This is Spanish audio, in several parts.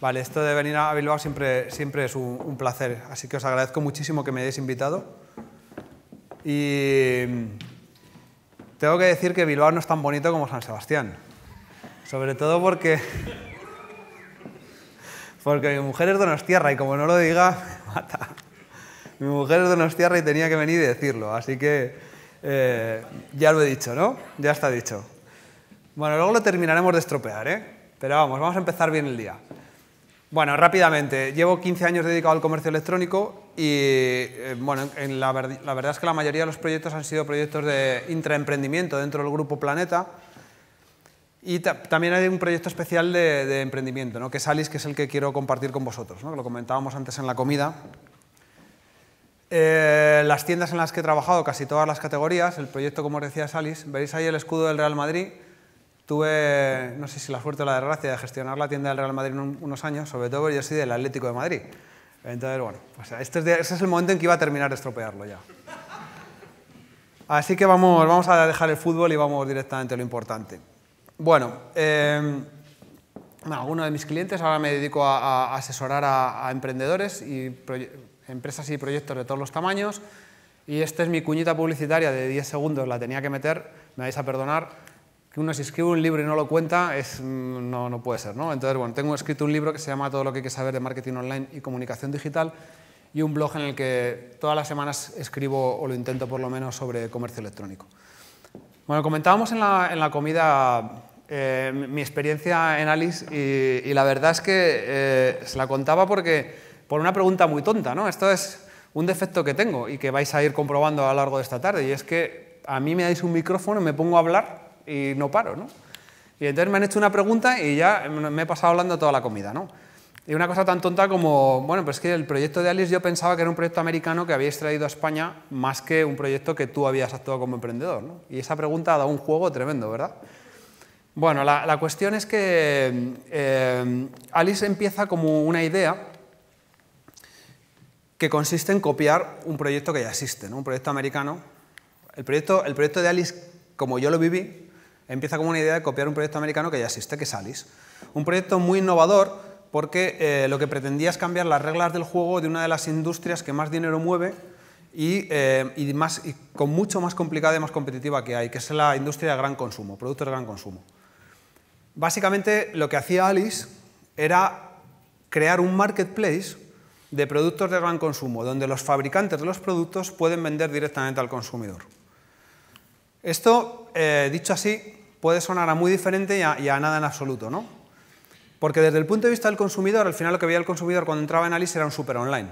Vale, esto de venir a Bilbao siempre, siempre es un, placer, así que os agradezco muchísimo que me hayáis invitado. Y tengo que decir que Bilbao no es tan bonito como San Sebastián, sobre todo porque, porque mi mujer es donostierra y como no lo diga, mata. Mi mujer es donostierra y tenía que venir y decirlo, así que eh, ya lo he dicho, ¿no? Ya está dicho. Bueno, luego lo terminaremos de estropear, ¿eh? Pero vamos, vamos a empezar bien el día. Bueno, rápidamente, llevo 15 años dedicado al comercio electrónico y eh, bueno, la, verdad es que la mayoría de los proyectos han sido proyectos de intraemprendimiento dentro del grupo Planeta. Y también hay un proyecto especial de, emprendimiento, ¿no? que es Alice, que es el que quiero compartir con vosotros, ¿no? que lo comentábamos antes en la comida. Eh, las tiendas en las que he trabajado, casi todas las categorías, el proyecto, como decía, Salis. Alice. veis ahí el escudo del Real Madrid, Tuve, no sé si la suerte o la desgracia, de gestionar la tienda del Real Madrid en unos años, sobre todo yo soy del Atlético de Madrid. Entonces, bueno, este es ese es el momento en que iba a terminar de estropearlo ya. Así que vamos, vamos a dejar el fútbol y vamos directamente a lo importante. Bueno, eh, em, algunos de mis clientes, ahora me dedico a, asesorar a, emprendedores y empresas y proyectos de todos los tamaños. Y esta es mi cuñita publicitaria de 10 segundos, la tenía que meter, me vais a perdonar uno si escribe un libro y no lo cuenta, es, mm, no, puede ser. ¿no? Entonces, bueno, tengo escrito un libro que se llama Todo lo que hay que saber de marketing online y comunicación digital y un blog en el que todas las semanas escribo, o lo intento por lo menos, sobre comercio electrónico. Bueno, comentábamos en la, comida eh, mi experiencia en Alice y, la verdad es que eh, se la contaba porque por una pregunta muy tonta, ¿no? Esto es un defecto que tengo y que vais a ir comprobando a lo largo de esta tarde y es que a mí me dais un micrófono, y me pongo a hablar y no paro, ¿no? Y entonces me han hecho una pregunta y ya me he pasado hablando toda la comida, ¿no? Y una cosa tan tonta como, bueno, pues es que el proyecto de Alice yo pensaba que era un proyecto americano que habías traído a España más que un proyecto que tú habías actuado como emprendedor, ¿no? Y esa pregunta ha dado un juego tremendo, ¿verdad? Bueno, la, cuestión es que eh, Alice empieza como una idea que consiste en copiar un proyecto que ya existe, ¿no? un proyecto americano. El proyecto, el proyecto de Alice, como yo lo viví, Empieza como una idea de copiar un proyecto americano que ya existe, que es Alice. Un proyecto muy innovador porque eh, lo que pretendía es cambiar las reglas del juego de una de las industrias que más dinero mueve y, eh, más, con mucho más complicada y más competitiva que hay, que es la industria de gran consumo, productos de gran consumo. Básicamente lo que hacía Alice era crear un marketplace de productos de gran consumo, donde los fabricantes de los productos pueden vender directamente al consumidor. Esto, eh, dicho así, puede sonar a muy diferente y a, nada en absoluto, ¿no? Porque desde el punto de vista del consumidor, al final lo que veía el consumidor cuando entraba en Alice era un super online.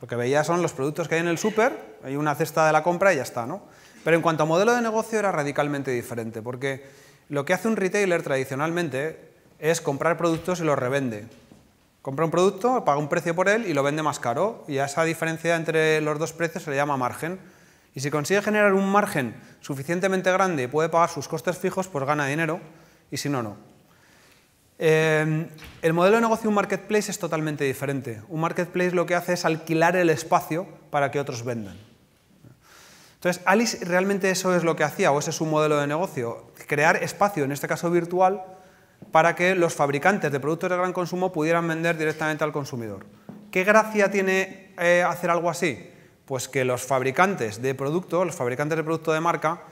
Lo que veía son los productos que hay en el super, hay una cesta de la compra y ya está, ¿no? Pero en cuanto a modelo de negocio era radicalmente diferente, porque lo que hace un retailer tradicionalmente es comprar productos y los revende. Compra un producto, paga un precio por él y lo vende más caro, y a esa diferencia entre los dos precios se le llama margen. Y si consigue generar un margen suficientemente grande y puede pagar sus costes fijos, pues gana dinero, y si no, no. Em, el modelo de negocio de un marketplace es totalmente diferente. Un marketplace lo que hace es alquilar el espacio para que otros vendan. Entonces, Alice realmente eso es lo que hacía, o ese es su modelo de negocio, crear espacio, en este caso virtual, para que los fabricantes de productos de gran consumo pudieran vender directamente al consumidor. ¿Qué gracia tiene eh, hacer algo así? Pues que los fabricantes de producto, los fabricantes de producto de marca,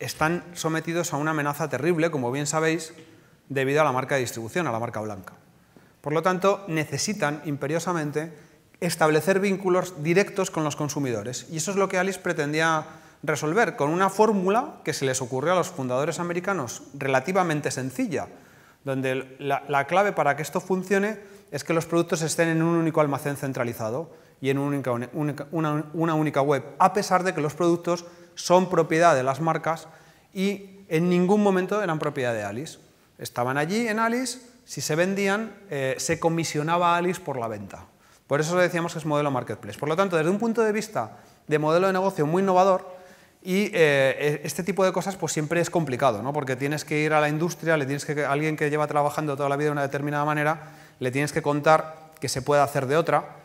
están sometidos a una amenaza terrible, como bien sabéis, debido a la marca de distribución, a la marca blanca. Por lo tanto, necesitan imperiosamente establecer vínculos directos con los consumidores. Y eso es lo que Alice pretendía resolver con una fórmula que se les ocurrió a los fundadores americanos relativamente sencilla, donde la, la clave para que esto funcione es que los productos estén en un único almacén centralizado y en una única, web, a pesar de que los productos son propiedad de las marcas y en ningún momento eran propiedad de Alice. Estaban allí en Alice, si se vendían, eh, se comisionaba a Alice por la venta. Por eso decíamos que es modelo marketplace. Por lo tanto, desde un punto de vista de modelo de negocio muy innovador, y eh, e-, este tipo de cosas pues siempre es complicado, ¿no? porque tienes que ir a la industria, le tienes que, alguien que lleva trabajando toda la vida de una determinada manera, le tienes que contar que se puede hacer de otra,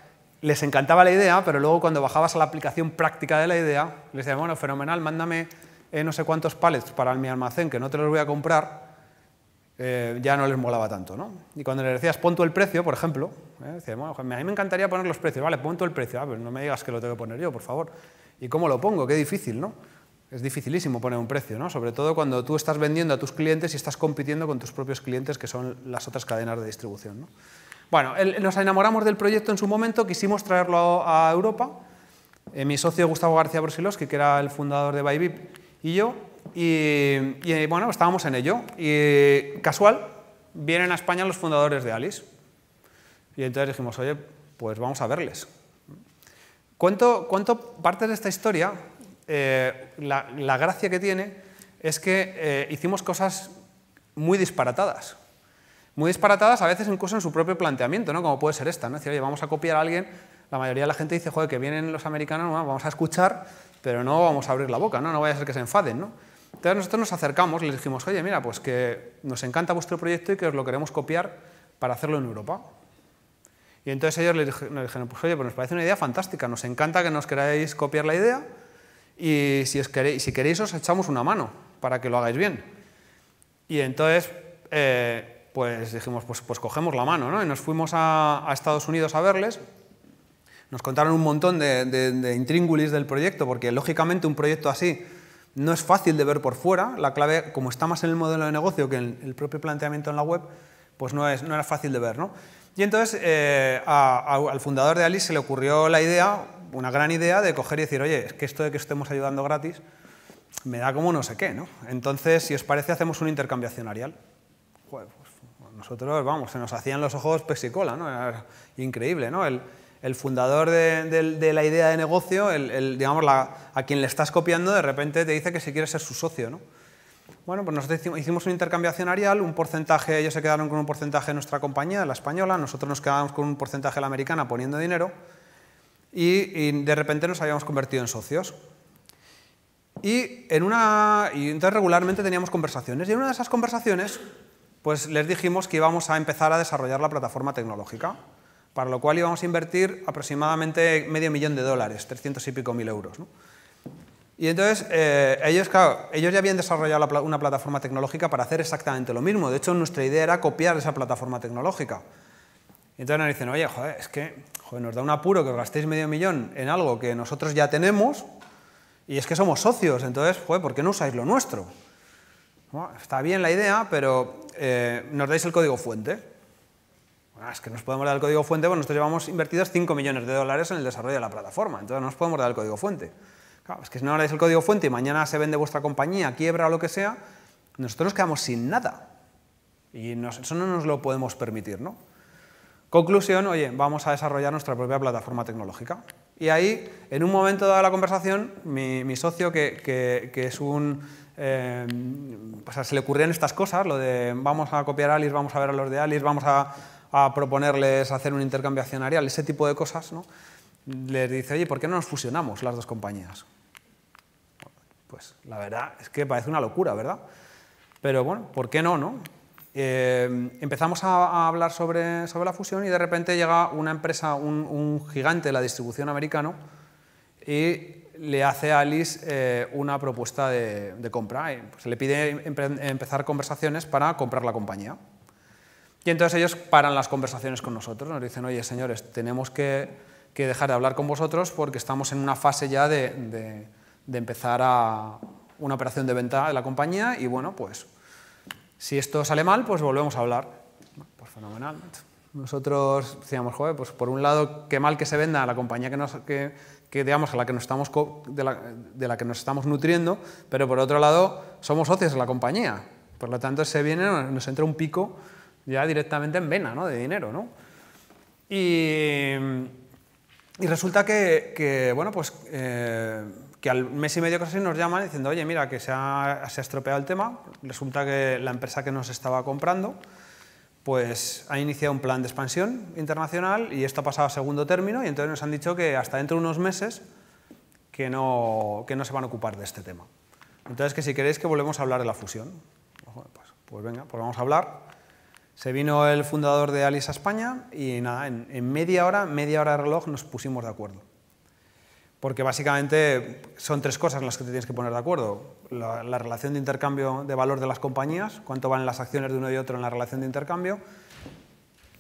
les encantaba la idea, pero luego cuando bajabas a la aplicación práctica de la idea, les decían, bueno, fenomenal, mándame eh, no sé cuántos pallets para mi almacén, que no te los voy a comprar, eh, ya no les molaba tanto. ¿no? Y cuando les decías, pon tú el precio, por ejemplo, eh, bueno, pues a mí me encantaría poner los precios, vale, pon tú el precio, ah, pero pues no me digas que lo tengo que poner yo, por favor. ¿Y cómo lo pongo? Qué difícil, ¿no? Es dificilísimo poner un precio, ¿no? sobre todo cuando tú estás vendiendo a tus clientes y estás compitiendo con tus propios clientes, que son las otras cadenas de distribución. ¿no? Bueno, nos enamoramos del proyecto en su momento, quisimos traerlo a, Europa. Eh, mi socio Gustavo García Brosilos, que era el fundador de ByBip, y yo, y, bueno, estábamos en ello. Y casual, vienen a España los fundadores de Alice. Y entonces dijimos, oye, pues vamos a verles. ¿Cuánto parte de esta historia. Eh, la, gracia que tiene es que eh, hicimos cosas muy disparatadas muy disparatadas, a veces incluso en su propio planteamiento, ¿no? como puede ser esta, ¿no? es decir, oye, vamos a copiar a alguien, la mayoría de la gente dice, joder, que vienen los americanos, vamos a escuchar, pero no vamos a abrir la boca, no, no vaya a ser que se enfaden. ¿no? Entonces nosotros nos acercamos, les dijimos, oye, mira, pues que nos encanta vuestro proyecto y que os lo queremos copiar para hacerlo en Europa. Y entonces ellos nos dijeron, pues oye, pues nos parece una idea fantástica, nos encanta que nos queráis copiar la idea y si, os queréis, si queréis os echamos una mano para que lo hagáis bien. Y entonces eh, pues dijimos, pues, pues cogemos la mano, ¿no? Y nos fuimos a, Estados Unidos a verles. Nos contaron un montón de, intríngulis del proyecto, porque lógicamente un proyecto así no es fácil de ver por fuera. La clave, como está más en el modelo de negocio que en el propio planteamiento en la web, pues no, es, no era fácil de ver, ¿no? Y entonces eh, al fundador de Alice se le ocurrió la idea, una gran idea, de coger y decir, oye, es que esto de que estemos ayudando gratis me da como no sé qué, ¿no? Entonces, si os parece, hacemos un intercambio accionarial. Joder, nosotros, vamos, se nos hacían los ojos pesicola, ¿no? Era increíble, ¿no? El, el fundador de, la idea de negocio, el, digamos, la, a quien le estás copiando, de repente te dice que si quieres ser su socio, ¿no? Bueno, pues nosotros hicimos un intercambio accionarial, un porcentaje, ellos se quedaron con un porcentaje de nuestra compañía, la española, nosotros nos quedábamos con un porcentaje de la americana poniendo dinero y, y de repente nos habíamos convertido en socios. Y, en una, y entonces regularmente teníamos conversaciones y en una de esas conversaciones pues les dijimos que íbamos a empezar a desarrollar la plataforma tecnológica, para lo cual íbamos a invertir aproximadamente medio millón de dólares, 300 y pico mil euros. Y entonces, eh, ellos, ellos ya habían desarrollado una plataforma tecnológica para hacer exactamente lo mismo. De hecho, nuestra idea era copiar esa plataforma tecnológica. Y entonces nos dicen, oye, joder, es que nos da un apuro que os gastéis medio millón en algo que nosotros ya tenemos y es que somos socios, entonces, joder, ¿por qué no usáis lo nuestro? está bien la idea, pero eh, nos dais el código fuente. Ah, es que nos podemos dar el código fuente, bueno, nosotros llevamos invertidos 5 millones de dólares en el desarrollo de la plataforma, entonces no nos podemos dar el código fuente. es que si no nos dais el código fuente y mañana se vende vuestra compañía, quiebra o lo que sea, nosotros nos quedamos sin nada. Y eso no nos lo podemos permitir, ¿no? Conclusión, oye, vamos a desarrollar nuestra propia plataforma tecnológica. Y ahí, en un momento dado de la conversación, mi, socio, que es un Em, pues, se le ocurrían estas cosas, lo de vamos a copiar a Alice, vamos a ver a los de Alice, vamos a, proponerles hacer un intercambio accionarial, ese tipo de cosas, ¿no? les dice, oye, ¿por qué no nos fusionamos las dos compañías? Pues la verdad es que parece una locura, ¿verdad? Pero bueno, ¿por qué no? no? Em, empezamos a, hablar sobre, sobre, la fusión y de repente llega una empresa, un, un gigante de la distribución americano, y le hace a Alice eh, una propuesta de, compra. Y, pues, le pide empezar conversaciones para comprar la compañía. Y entonces ellos paran las conversaciones con nosotros, nos dicen, oye señores, tenemos que, dejar de hablar con vosotros porque estamos en una fase ya de, empezar a una operación de venta de la compañía y bueno, pues si esto sale mal, pues volvemos a hablar. Pues fenomenal. Nosotros decíamos, joder, pues por un lado, qué mal que se venda la compañía que, nos, que, digamos, la que nos estamos de la, de, la, que nos estamos nutriendo, pero por otro lado somos socios de la compañía. Por lo tanto, se viene, nos entra un pico ya directamente en vena ¿no? de dinero. ¿no? Y, y, resulta que, que bueno, pues, eh, que al mes y medio casi nos llaman diciendo, oye, mira, que se ha, se ha estropeado el tema. Resulta que la empresa que nos estaba comprando pues ha iniciado un plan de expansión internacional y esto ha pasado a segundo término y entonces nos han dicho que hasta dentro de unos meses que no, no se van a ocupar de este tema. Entonces que si queréis que volvemos a hablar de la fusión. Pues, pues, venga, pues vamos a hablar. Se vino el fundador de Alice a España y nada, en media hora, media hora de reloj nos pusimos de acuerdo porque básicamente son tres cosas en las que te tienes que poner de acuerdo. La, relación de intercambio de valor de las compañías, cuánto van las acciones de uno y otro en la relación de intercambio,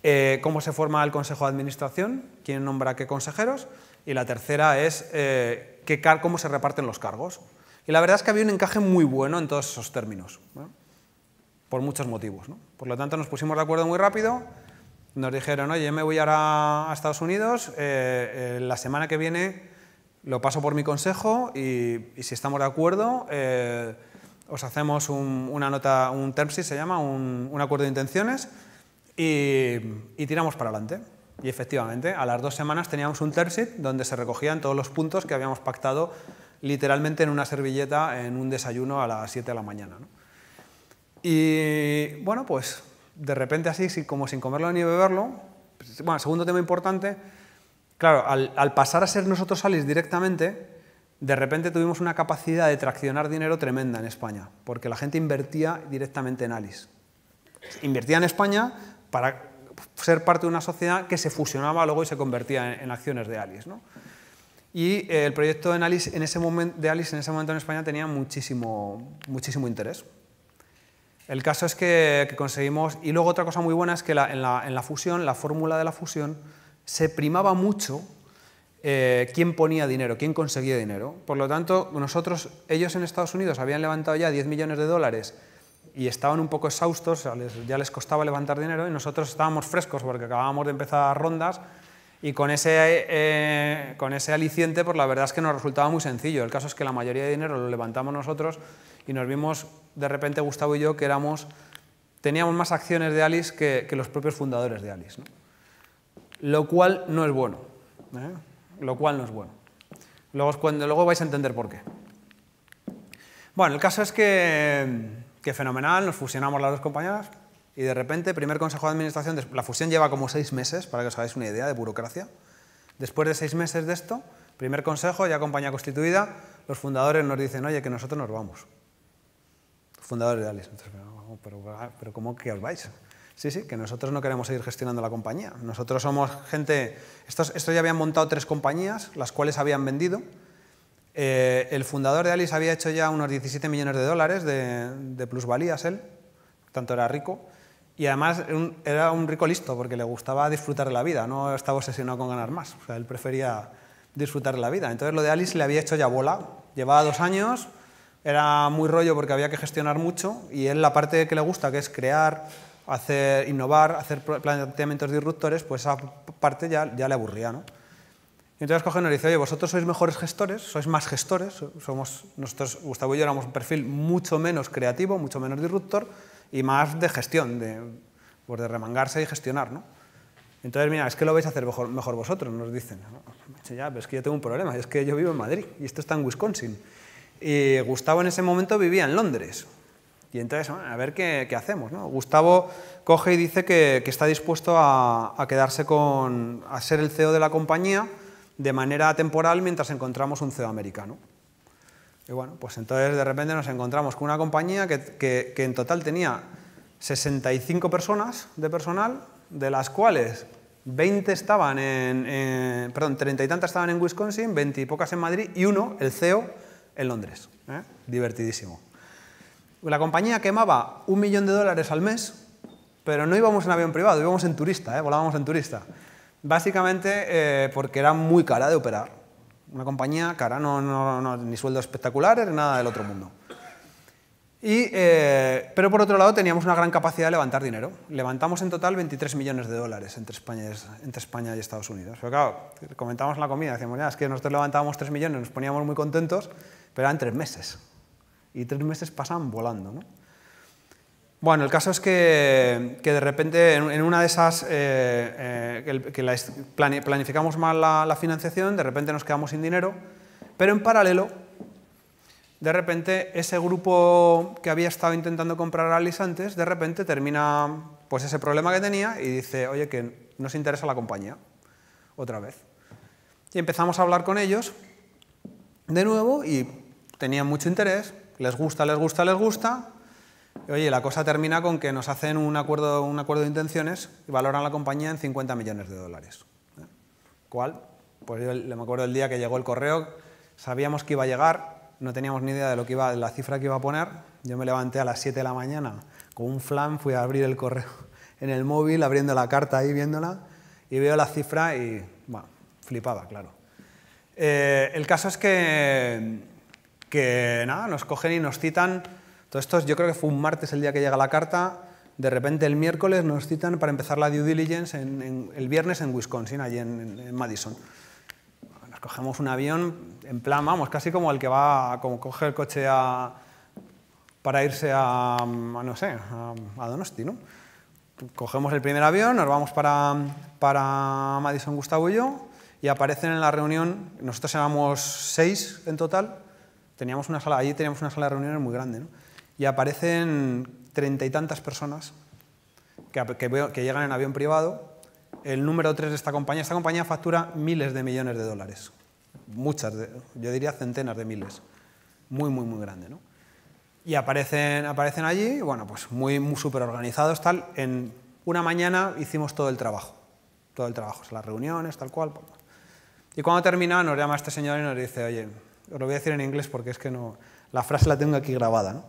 eh, cómo se forma el consejo de administración, quién nombra qué consejeros, y la tercera es eh, qué cómo se reparten los cargos. Y la verdad es que había un encaje muy bueno en todos esos términos, por muchos motivos. Por lo tanto, nos pusimos de acuerdo muy rápido, nos dijeron, oye, me voy ahora a Estados Unidos, eh, la semana que viene lo paso por mi consejo y, si estamos de acuerdo, eh, os hacemos un, una nota, un term se llama, un, acuerdo de intenciones y, tiramos para adelante. Y efectivamente, a las dos semanas teníamos un term sheet donde se recogían todos los puntos que habíamos pactado literalmente en una servilleta en un desayuno a las 7 de la mañana. Y bueno, pues de repente así, como sin comerlo ni beberlo, pues, bueno, segundo tema importante, Claro, al, pasar a ser nosotros Alice directamente, de repente tuvimos una capacidad de traccionar dinero tremenda en España, porque la gente invertía directamente en Alice. Invertía en España para ser parte de una sociedad que se fusionaba luego y se convertía en, acciones de Alice. Y eh, el proyecto de Alice en ese momento en España tenía muchísimo, interés. El caso es que, conseguimos, y luego otra cosa muy buena es que en la fusión, la fórmula de la fusión, se primaba mucho eh, quién ponía dinero, quién conseguía dinero. Por lo tanto, nosotros, ellos en Estados Unidos habían levantado ya 10 millones de dólares y estaban un poco exhaustos, ya les, costaba levantar dinero y nosotros estábamos frescos porque acabábamos de empezar rondas y con ese, eh, con ese aliciente, por pues la verdad es que nos resultaba muy sencillo. El caso es que la mayoría de dinero lo levantamos nosotros y nos vimos de repente Gustavo y yo que éramos, teníamos más acciones de Alice que, que los propios fundadores de Alice. ¿no? lo cual no es bueno. ¿eh? Lo cual no es bueno. Luego, cuando, luego vais a entender por qué. Bueno, el caso es que, fenomenal, nos fusionamos las dos compañías y de repente, primer consejo de administración, la fusión lleva como seis meses, para que os hagáis una idea de burocracia. Después de seis meses de esto, primer consejo, ya compañía constituida, los fundadores nos dicen, oye, que nosotros nos vamos. fundadores de Alice. pero, pero, pero ¿cómo que os vais? Sí, sí, que nosotros no queremos seguir gestionando la compañía. Nosotros somos gente... Estos, ya habían montado tres compañías, las cuales habían vendido. Eh, el fundador de Alice había hecho ya unos 17 millones de dólares de, plusvalías él, tanto era rico. Y además era un rico listo, porque le gustaba disfrutar de la vida, no estaba obsesionado con ganar más. O sea, él prefería disfrutar de la vida. Entonces lo de Alice le había hecho ya bola. Llevaba dos años, era muy rollo porque había que gestionar mucho y él la parte que le gusta, que es crear hacer, innovar, hacer planteamientos disruptores, pues esa parte ya, ya le aburría. ¿no? Y entonces cogen y dice, oye, vosotros sois mejores gestores, sois más gestores, somos, nosotros, Gustavo y yo éramos un perfil mucho menos creativo, mucho menos disruptor y más de gestión, de, pues de remangarse y gestionar. ¿no? Entonces, mira, es que lo vais a hacer mejor, vosotros, nos dicen. Ya, pero es que yo tengo un problema, es que yo vivo en Madrid y esto está en Wisconsin. Y Gustavo en ese momento vivía en Londres, y entonces, a ver qué, hacemos. Gustavo coge y dice que, está dispuesto a, quedarse con, a ser el CEO de la compañía de manera temporal mientras encontramos un CEO americano. Y bueno, pues entonces de repente nos encontramos con una compañía que, en total tenía 65 personas de personal, de las cuales 20 estaban en, eh, perdón, 30 y tantas estaban en Wisconsin, 20 y pocas en Madrid y uno, el CEO, en Londres. ¿eh? Divertidísimo la compañía quemaba un millón de dólares al mes, pero no íbamos en avión privado, íbamos en turista, ¿eh? volábamos en turista. Básicamente eh, porque era muy cara de operar. Una compañía cara, no, no, no ni sueldos espectaculares, nada del otro mundo. Eh, pero por otro lado teníamos una gran capacidad de levantar dinero. Levantamos en total 23 millones de dólares entre España, entre España y Estados Unidos. Pero claro, comentábamos la comida, decíamos, ya, es que nosotros levantábamos 3 millones, nos poníamos muy contentos, pero en 3 meses y tres meses pasan volando. Bueno, el caso es que, de repente en, una de esas, eh, eh, que, planificamos mal la, financiación, de repente nos quedamos sin dinero, pero en paralelo, de repente ese grupo que había estado intentando comprar Alice antes, de repente termina pues ese problema que tenía y dice, oye, que nos interesa la compañía, otra vez. Y empezamos a hablar con ellos de nuevo y tenían mucho interés, les gusta, les gusta, les gusta. oye, la cosa termina con que nos hacen un acuerdo, un acuerdo de intenciones y valoran la compañía en 50 millones de dólares. ¿eh? ¿Cuál? Pues yo me acuerdo el día que llegó el correo, sabíamos que iba a llegar, no teníamos ni idea de lo que iba, la cifra que iba a poner. Yo me levanté a las 7 de la mañana con un flan, fui a abrir el correo en el móvil, abriendo la carta ahí, viéndola, y veo la cifra y, bueno, flipaba, claro. Eh, el caso es que que nada, nos cogen y nos citan. Todo esto yo creo que fue un martes el día que llega la carta. De repente el miércoles nos citan para empezar la due diligence en, el viernes en Wisconsin, allí en, Madison. Nos cogemos un avión en plan, vamos, casi como el que va, como coge el coche a, para irse a, no sé, a, Donosti, Cogemos el primer avión, nos vamos para, para Madison, Gustavo y yo, y aparecen en la reunión, nosotros éramos seis en total, Teníamos una sala, allí teníamos una sala de reuniones muy grande, ¿no? Y aparecen treinta y tantas personas que, que, llegan en avión privado. El número tres de esta compañía, esta compañía factura miles de millones de dólares. Muchas, yo diría centenas de miles. Muy, muy, muy grande, ¿no? Y aparecen, aparecen allí, bueno, pues muy, muy súper organizados, tal. En una mañana hicimos todo el trabajo. Todo el trabajo, las reuniones, tal cual. Y cuando termina nos llama este señor y nos dice, oye, os lo voy a decir en inglés porque es que no, la frase la tengo aquí grabada. ¿no?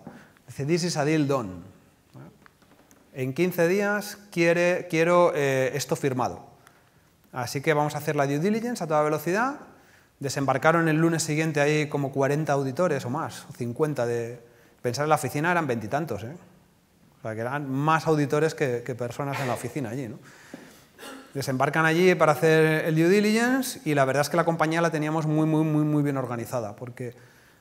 Dice, this is a deal done. En 15 días quiere, quiero eh, esto firmado. Así que vamos a hacer la due diligence a toda velocidad. Desembarcaron el lunes siguiente ahí como 40 auditores o más, 50 de... Pensar en la oficina eran veintitantos, ¿eh? O sea, que eran más auditores que, que personas en la oficina allí, ¿no? Desembarcan allí para hacer el due diligence y la verdad es que la compañía la teníamos muy, muy, muy, muy bien organizada, porque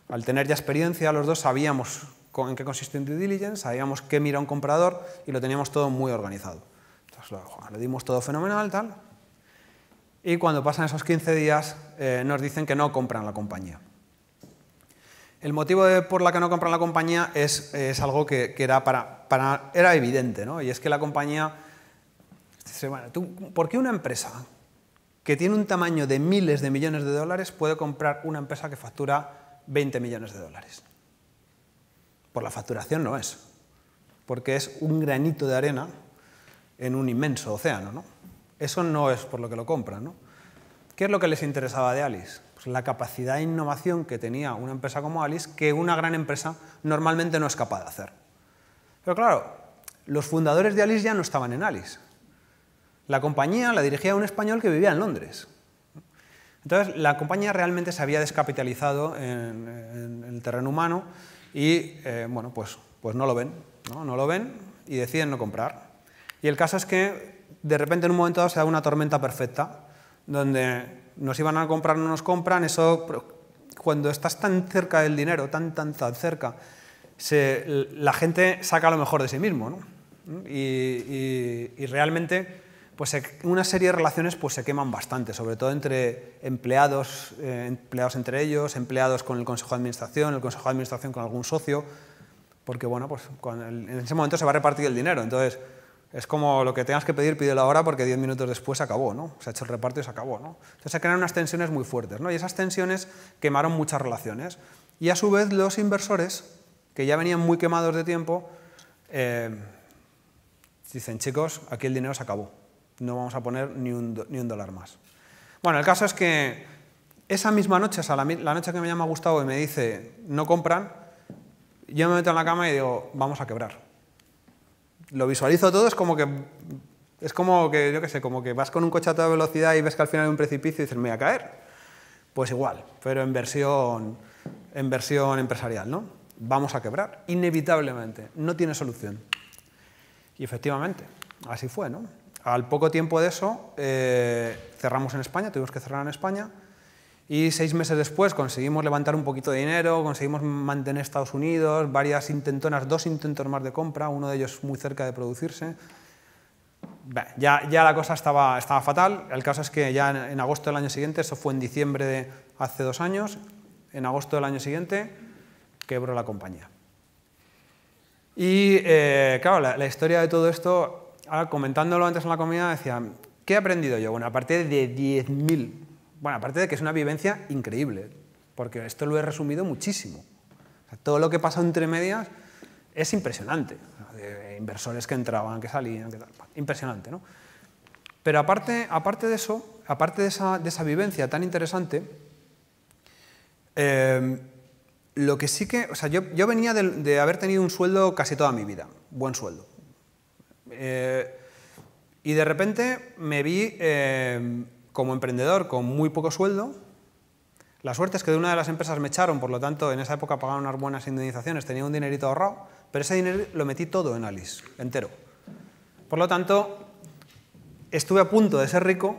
al tener ya experiencia los dos sabíamos en qué consiste un due diligence, sabíamos qué mira un comprador y lo teníamos todo muy organizado. Entonces lo, le dimos todo fenomenal, tal. Y cuando pasan esos 15 días eh, nos dicen que no compran la compañía. El motivo por la que no compran la compañía es, algo que, era, para, era evidente, ¿no? y es que la compañía ¿por qué una empresa que tiene un tamaño de miles de millones de dólares puede comprar una empresa que factura 20 millones de dólares? Por la facturación no es, porque es un granito de arena en un inmenso océano, ¿no? Eso no es por lo que lo compran, ¿Qué es lo que les interesaba de Alice? Pues la capacidad de innovación que tenía una empresa como Alice, que una gran empresa normalmente no es capaz de hacer. Pero claro, los fundadores de Alice ya no estaban en Alice. La compañía la dirigía un español que vivía en Londres. Entonces, la compañía realmente se había descapitalizado en, el terreno humano y, eh, bueno, pues, pues no lo ven, ¿no? ¿no? lo ven y deciden no comprar. Y el caso es que, de repente, en un momento dado se da una tormenta perfecta, donde nos iban a comprar, no nos compran, eso, cuando estás tan cerca del dinero, tan, tan, tan cerca, la gente saca lo mejor de sí mismo, y, y realmente pues eh, una serie de relaciones pues, se queman bastante, sobre todo entre empleados, eh, empleados entre ellos, empleados con el Consejo de Administración, el Consejo de Administración con algún socio, porque bueno, pues en ese momento se va a repartir el dinero, entonces es como lo que tengas que pedir, pídelo ahora porque 10 minutos después se acabó, ¿no? Se ha hecho el reparto y se acabó, ¿no? Entonces se crean unas tensiones muy fuertes, ¿no? Y esas tensiones quemaron muchas relaciones. Y a su vez los inversores, que ya venían muy quemados de tiempo, eh, dicen, chicos, aquí el dinero se acabó no vamos a poner ni un, dólar más. Bueno, el caso es que esa misma noche, o sea, la, noche que me llama Gustavo y me dice, no compran, yo me meto en la cama y digo, vamos a quebrar. Lo visualizo todo, es como que, es como que, yo qué sé, como que vas con un coche a toda velocidad y ves que al final hay un precipicio y dices, me voy a caer. Pues igual, pero en versión, en versión empresarial, ¿no? Vamos a quebrar, inevitablemente, no tiene solución. Y efectivamente, así fue, ¿no? al poco tiempo de eso, eh, cerramos en España, tuvimos que cerrar en España, y seis meses después conseguimos levantar un poquito de dinero, conseguimos mantener Estados Unidos, varias intentonas, dos intentos más de compra, uno de ellos muy cerca de producirse. ya, la cosa estaba, fatal, el caso es que ya en, agosto del año siguiente, eso fue en diciembre de hace dos años, en agosto del año siguiente quebró la compañía. Y eh, claro, la, historia de todo esto ahora comentándolo antes en la comida, decía, ¿qué he aprendido yo? Bueno, aparte de 10.000, bueno, aparte de que es una vivencia increíble, porque esto lo he resumido muchísimo. todo lo que pasa entre medias es impresionante. inversores que entraban, que salían, que tal. Impresionante, ¿no? Pero aparte, aparte de eso, aparte de esa, vivencia tan interesante, em, lo que sí que, o sea, yo, yo venía de, haber tenido un sueldo casi toda mi vida, buen sueldo. Eh, y de repente me vi em, como emprendedor con muy poco sueldo. La suerte es que de una de las empresas me echaron, por lo tanto, en esa época pagaron unas buenas indemnizaciones, tenía un dinerito ahorrado, pero ese dinero lo metí todo en Alice, entero. Por lo tanto, estuve a punto de ser rico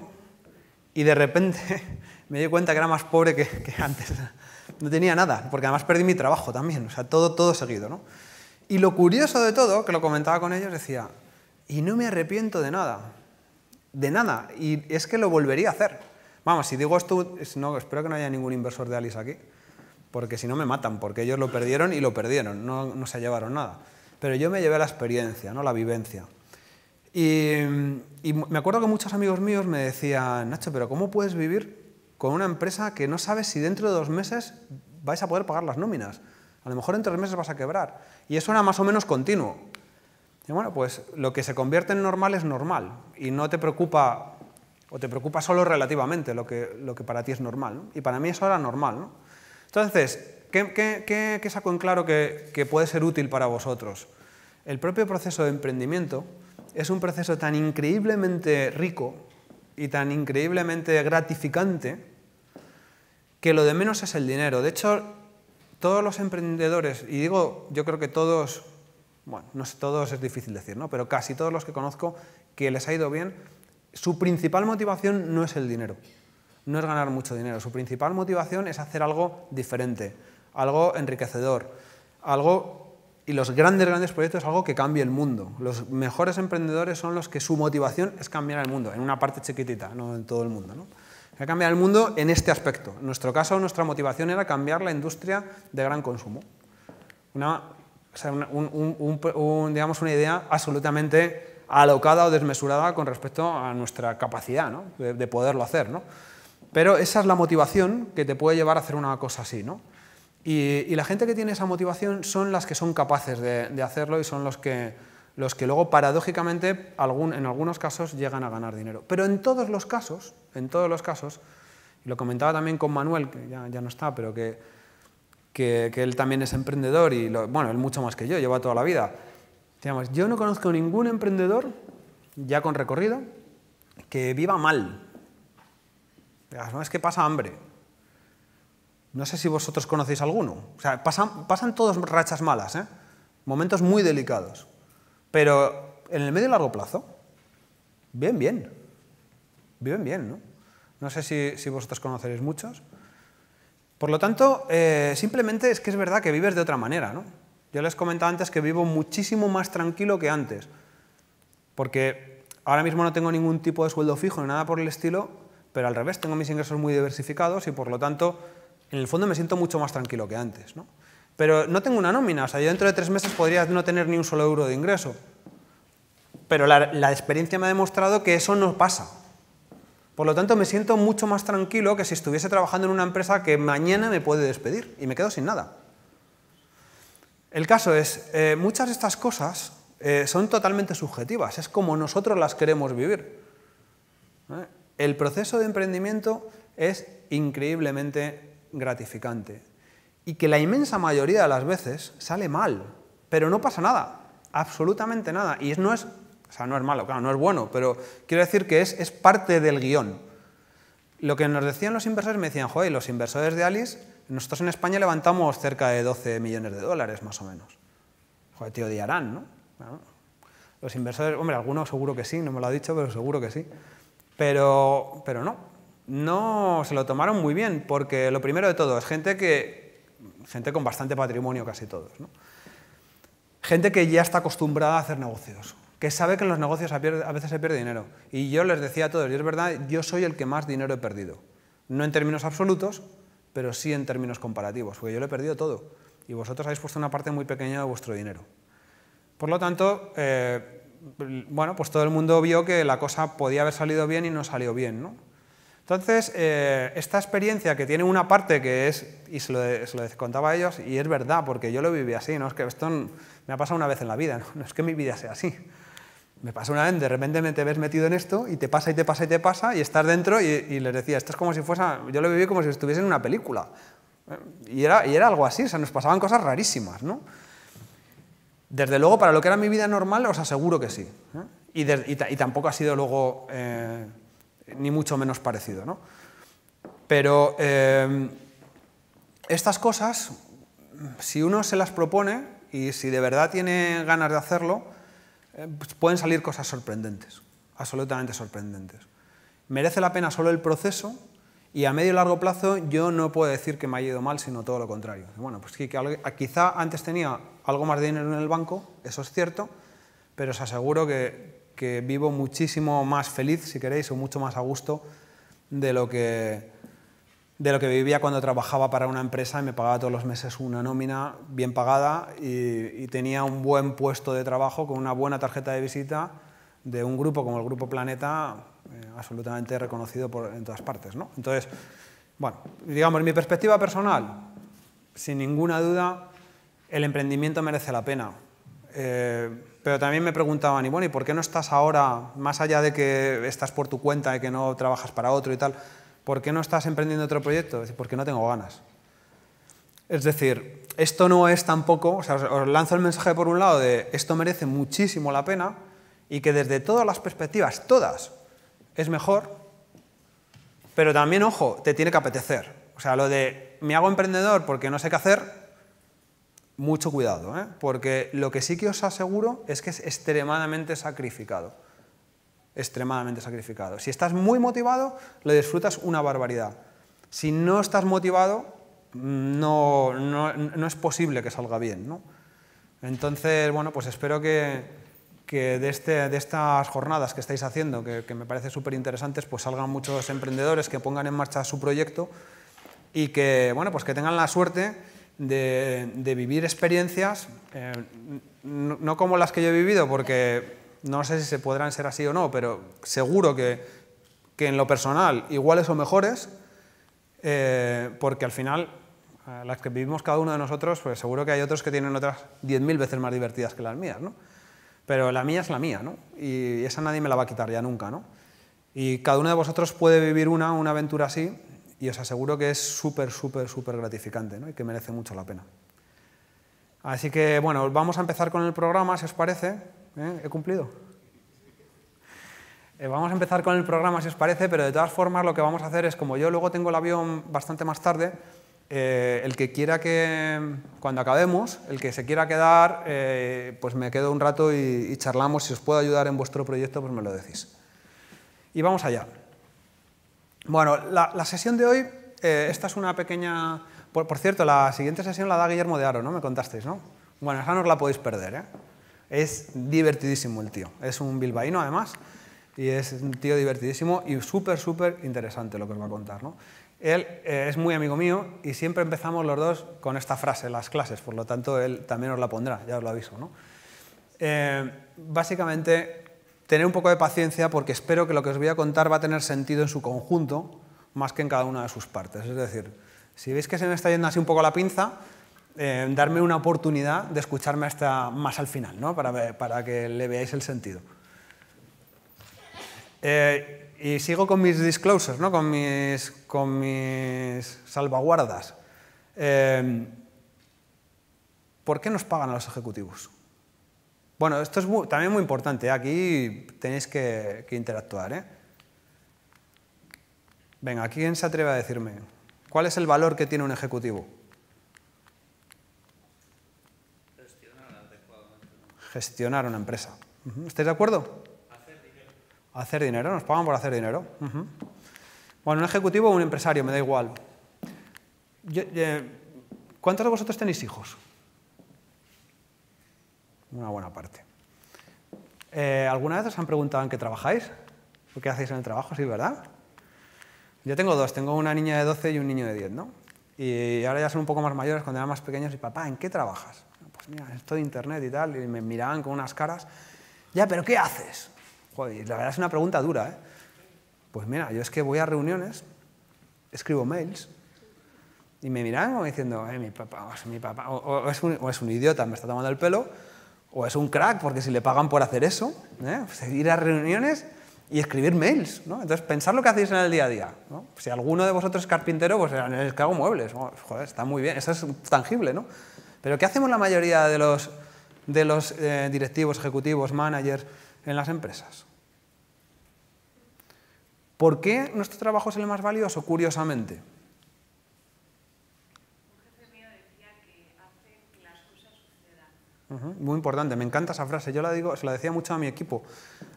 y de repente me di cuenta que era más pobre que, que, antes. No tenía nada, porque además perdí mi trabajo también, o sea, todo, todo seguido. ¿no? Y lo curioso de todo, que lo comentaba con ellos, decía, y no me arrepiento de nada. De nada. Y es que lo volvería a hacer. Vamos, si digo esto, no, espero que no haya ningún inversor de Alice aquí, porque si no me matan, porque ellos lo perdieron y lo perdieron, no, se llevaron nada. Pero yo me llevé la experiencia, ¿no? la vivencia. Y, me acuerdo que muchos amigos míos me decían, Nacho, pero ¿cómo puedes vivir con una empresa que no sabes si dentro de dos meses vais a poder pagar las nóminas? A lo mejor en tres meses vas a quebrar. Y eso era más o menos continuo. Y bueno, pues lo que se convierte en normal es normal y no te preocupa o te preocupa solo relativamente lo que, lo que para ti es normal. Y para mí eso era normal. Entonces, ¿qué, qué, qué, saco en claro que, que puede ser útil para vosotros? El propio proceso de emprendimiento es un proceso tan increíblemente rico y tan increíblemente gratificante que lo de menos es el dinero. De hecho, todos los emprendedores, y digo, yo creo que todos bueno, no sé, todos es difícil decir, Pero casi todos los que conozco que les ha ido bien, su principal motivación no es el dinero, no es ganar mucho dinero, su principal motivación es hacer algo diferente, algo enriquecedor, algo y los grandes, grandes proyectos es algo que cambie el mundo. Los mejores emprendedores son los que su motivación es cambiar el mundo, en una parte chiquitita, no en todo el mundo. ¿no? cambiar el mundo en este aspecto. En nuestro caso, nuestra motivación era cambiar la industria de gran consumo. Una o sea, un, digamos, una idea absolutamente alocada o desmesurada con respecto a nuestra capacidad de, poderlo hacer. ¿no? Pero esa es la motivación que te puede llevar a hacer una cosa así. ¿no? Y, la gente que tiene esa motivación son las que son capaces de, hacerlo y son los que, los que luego paradójicamente algún, en algunos casos llegan a ganar dinero. Pero en todos los casos, en todos los casos, lo comentaba también con Manuel, que ya, ya no está, pero que que, él también es emprendedor y, bueno, él mucho más que yo, lleva toda la vida. Digamos, yo no conozco ningún emprendedor, ya con recorrido, que viva mal. no es que pasa hambre. No sé si vosotros conocéis alguno. O sea, pasan, todos rachas malas, ¿eh? momentos muy delicados. Pero en el medio y largo plazo, bien, bien. Viven bien, ¿no? No sé si, si vosotros conoceréis muchos. Por lo tanto, eh, simplemente es que es verdad que vives de otra manera. ¿no? Yo les comentaba antes que vivo muchísimo más tranquilo que antes, porque ahora mismo no tengo ningún tipo de sueldo fijo ni nada por el estilo, pero al revés, tengo mis ingresos muy diversificados y por lo tanto, en el fondo me siento mucho más tranquilo que antes. Pero no tengo una nómina, o sea, yo dentro de tres meses podría no tener ni un solo euro de ingreso, pero la experiencia me ha demostrado que eso no pasa. Por lo tanto, me siento mucho más tranquilo que si estuviese trabajando en una empresa que mañana me puede despedir y me quedo sin nada. El caso es, eh, muchas de estas cosas eh, son totalmente subjetivas, es como nosotros las queremos vivir. ¿eh? El proceso de emprendimiento es increíblemente gratificante y que la inmensa mayoría de las veces sale mal, pero no pasa nada, absolutamente nada, y no es o sea, no es malo, claro, no es bueno, pero quiero decir que es, es parte del guión. Lo que nos decían los inversores, me decían, joder, los inversores de Alice, nosotros en España levantamos cerca de 12 millones de dólares, más o menos. Joder, tío, odiarán, ¿no? los inversores, hombre, algunos seguro que sí, no me lo ha dicho, pero seguro que sí. Pero, pero no, no se lo tomaron muy bien, porque lo primero de todo es gente que, gente con bastante patrimonio casi todos, ¿no? gente que ya está acostumbrada a hacer negocios que sabe que en los negocios a veces se pierde dinero. Y yo les decía a todos, y es verdad, yo soy el que más dinero he perdido. No en términos absolutos, pero sí en términos comparativos, porque yo lo he perdido todo. Y vosotros habéis puesto una parte muy pequeña de vuestro dinero. Por lo tanto, eh, bueno, pues todo el mundo vio que la cosa podía haber salido bien y no salió bien, ¿no? Entonces, eh, esta experiencia que tiene una parte que es, y se lo, contaba a ellos, y es verdad, porque yo lo viví así, no es que esto me ha pasado una vez en la vida, no es que mi vida sea así, me pasa una vez, de repente me te ves metido en esto y te pasa y te pasa y te pasa y estás dentro y, les decía, esto es como si fuese, yo lo viví como si estuviese en una película. Eh, y era, y era algo así, o nos pasaban cosas rarísimas, ¿no? Desde luego, para lo que era mi vida normal, os aseguro que sí. ¿eh? Y, tampoco ha sido luego eh, ni mucho menos parecido, ¿no? Pero estas cosas, si uno se las propone y si de verdad tiene ganas de hacerlo, eh, pues pueden salir cosas sorprendentes, absolutamente sorprendentes. Merece la pena solo el proceso y a medio y largo plazo yo no puedo decir que me haya ido mal, sino todo lo contrario. Bueno, pues que ah, quizá antes tenía algo más de dinero en el banco, eso es cierto, pero os aseguro que vivo muchísimo más feliz, si queréis, o mucho más a gusto de lo que de lo que vivía cuando trabajaba para una empresa y me pagaba todos los meses una nómina bien pagada y, tenía un buen puesto de trabajo con una buena tarjeta de visita de un grupo como el Grupo Planeta, eh, absolutamente reconocido en todas partes. ¿no? Entonces, bueno, digamos, en mi perspectiva personal, sin ninguna duda, el emprendimiento merece la pena. Eh, pero también me preguntaban, y bueno, ¿y por qué no estás ahora, más allá de que estás por tu cuenta y que no trabajas para otro y tal? ¿por qué no estás emprendiendo otro proyecto? porque no tengo ganas. Es decir, esto no es tampoco, o sea, os lanzo el mensaje por un lado de esto merece muchísimo la pena y que desde todas las perspectivas, todas, es mejor, pero también, ojo, te tiene que apetecer. O sea, lo de me hago emprendedor porque no sé qué hacer, mucho cuidado, ¿eh? porque lo que sí que os aseguro es que es extremadamente sacrificado extremadamente sacrificado. Si estás muy motivado, lo disfrutas una barbaridad. Si no estás motivado, no, es posible que salga bien. Entonces, bueno, pues espero que, de, este, de, estas jornadas que estáis haciendo, que, me parece súper interesantes, pues salgan muchos emprendedores que pongan en marcha su proyecto y que, bueno, pues que tengan la suerte de, vivir experiencias, eh, no como las que yo he vivido, porque no sé si se podrán ser así o no, pero seguro que, que en lo personal iguales o mejores, eh, porque al final las que vivimos cada uno de nosotros, pues seguro que hay otros que tienen otras 10.000 veces más divertidas que las mías, ¿no? Pero la mía es la mía, ¿no? Y esa nadie me la va a quitar ya nunca, ¿no? Y cada uno de vosotros puede vivir una, una aventura así, y os aseguro que es súper, súper, súper gratificante, ¿no? Y que merece mucho la pena. Así que, bueno, vamos a empezar con el programa, si os parece. ¿Eh? he cumplido. Eh, vamos a empezar con el programa si os parece, pero de todas formas lo que vamos a hacer es, como yo luego tengo el avión bastante más tarde, eh, el que quiera que, cuando acabemos, el que se quiera quedar, pues me quedo un rato y, charlamos. Si os puedo ayudar en vuestro proyecto, pues me lo decís. Y vamos allá. Bueno, la, sesión de hoy, esta es una pequeña... Por, por, cierto, la siguiente sesión la da Guillermo de Aro, ¿no? Me contasteis, ¿no? Bueno, esa no os la podéis perder, ¿eh? Es divertidísimo el tío. Es un bilbaíno, además, y es un tío divertidísimo y súper, súper interesante lo que os va a contar. ¿no? Él eh, es muy amigo mío y siempre empezamos los dos con esta frase las clases, por lo tanto él también os la pondrá, ya os lo aviso. ¿no? Eh, básicamente, tener un poco de paciencia porque espero que lo que os voy a contar va a tener sentido en su conjunto más que en cada una de sus partes. Es decir, si veis que se me está yendo así un poco la pinza, eh, darme una oportunidad de escucharme hasta más al final, ¿no? para, que le veáis el sentido. Eh, y sigo con mis disclosures, ¿no? con, mis, con mis salvaguardas. Eh, ¿Por qué nos pagan a los ejecutivos? Bueno, esto es también muy importante. Aquí tenéis que, interactuar. ¿eh? Venga, ¿quién se atreve a decirme cuál es el valor que tiene un ejecutivo? gestionar una empresa. ¿Estáis de acuerdo? Hacer dinero. Hacer dinero, nos pagan por hacer dinero. Bueno, un ejecutivo o un empresario, me da igual. Eh, ¿Cuántos de vosotros tenéis hijos? Una buena parte. Eh, ¿Alguna vez os han preguntado en qué trabajáis? ¿Qué hacéis en el trabajo? Sí, ¿verdad? Yo tengo dos, tengo una niña de 12 y un niño de 10, ¿no? Y ahora ya son un poco más mayores, cuando eran más pequeños, y papá, ¿en qué trabajas? esto de internet y tal, y me miraban con unas caras, ya, pero ¿qué haces? Joder, la verdad es una pregunta dura, ¿eh? Pues mira, yo es que voy a reuniones, escribo mails, y me miran como diciendo, eh, mi papá, o, es, mi papá, es un, idiota, me está tomando el pelo, o es un crack, porque si le pagan por hacer eso, ¿eh? ir a reuniones y escribir mails. Entonces, pensar lo que hacéis en el día a día. Si alguno de vosotros es carpintero, pues en el que hago muebles. está muy bien, eso es tangible, ¿no? Pero ¿qué hacemos la mayoría de los, eh, directivos, ejecutivos, managers en las empresas? ¿Por qué nuestro trabajo es el más valioso? Curiosamente. cosas sucedan. Muy importante, me encanta esa frase. Yo la digo, se la decía mucho a mi equipo.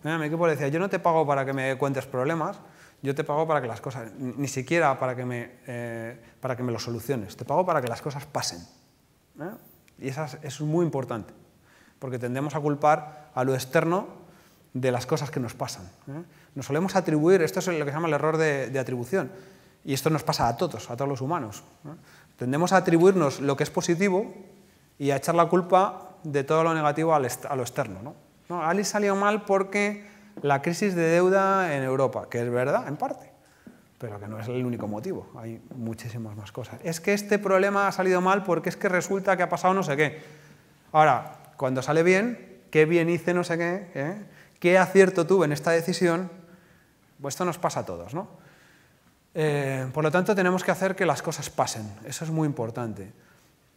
Eh, a mi equipo le decía, yo no te pago para que me cuentes problemas, yo te pago para que las cosas, ni siquiera para que me, eh, para que me los soluciones, te pago para que las cosas pasen. Y eso es muy importante, porque tendemos a culpar a lo externo de las cosas que nos pasan. Nos solemos atribuir, esto es lo que se llama el error de, atribución, y esto nos pasa a todos, a todos los humanos. Tendemos a atribuirnos lo que es positivo y a echar la culpa de todo lo negativo a lo externo. ¿no? ¿no? Ali salió mal porque la crisis de deuda en Europa, que es verdad en parte, pero que no es el único motivo, hay muchísimas más cosas. Es que este problema ha salido mal porque es que resulta que ha pasado no sé qué. Ahora, cuando sale bien, qué bien hice no sé qué, ¿eh? qué acierto tuve en esta decisión, pues esto nos pasa a todos, ¿no? Eh, por lo tanto, tenemos que hacer que las cosas pasen, eso es muy importante.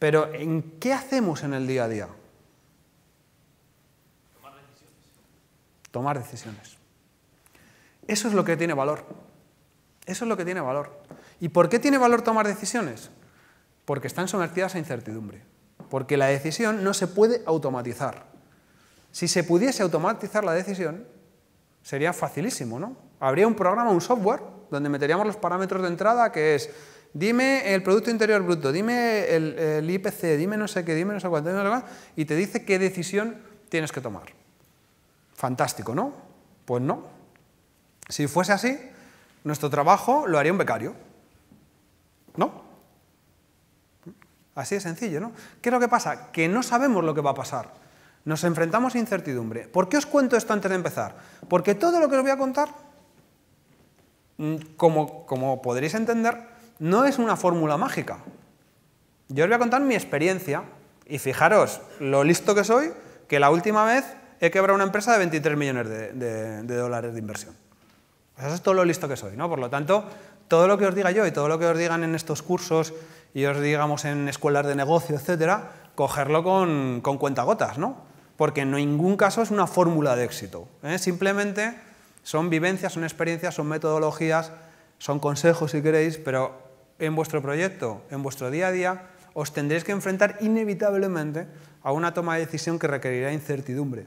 Pero, ¿en qué hacemos en el día a día? Tomar decisiones. Tomar decisiones. Eso es lo que tiene valor. Eso es lo que tiene valor. ¿Y por qué tiene valor tomar decisiones? Porque están sometidas a incertidumbre. Porque la decisión no se puede automatizar. Si se pudiese automatizar la decisión, sería facilísimo, ¿no? Habría un programa, un software, donde meteríamos los parámetros de entrada, que es, dime el Producto Interior Bruto, dime el, IPC, dime no sé qué, dime no sé cuánto, dime no sé y te dice qué decisión tienes que tomar. Fantástico, ¿no? Pues no. Si fuese así, nuestro trabajo lo haría un becario. ¿No? Así de sencillo, ¿no? ¿Qué es lo que pasa? Que no sabemos lo que va a pasar. Nos enfrentamos a incertidumbre. ¿Por qué os cuento esto antes de empezar? Porque todo lo que os voy a contar, mm, como, como podréis entender, no es una fórmula mágica. Yo os voy a contar mi experiencia y fijaros lo listo que soy, que la última vez he quebrado una empresa de 23 millones de dólares de inversión eso es todo lo listo que soy, ¿no? Por lo tanto, todo lo que os diga yo y todo lo que os digan en estos cursos y os digamos en escuelas de negocio, etcétera, cogerlo con, con cuentagotas, ¿no? Porque en ningún caso es una fórmula de éxito. ¿eh? Simplemente son vivencias, son experiencias, son metodologías, son consejos si queréis, pero en vuestro proyecto, en vuestro día a día, os tendréis que enfrentar inevitablemente a una toma de decisión que requerirá incertidumbre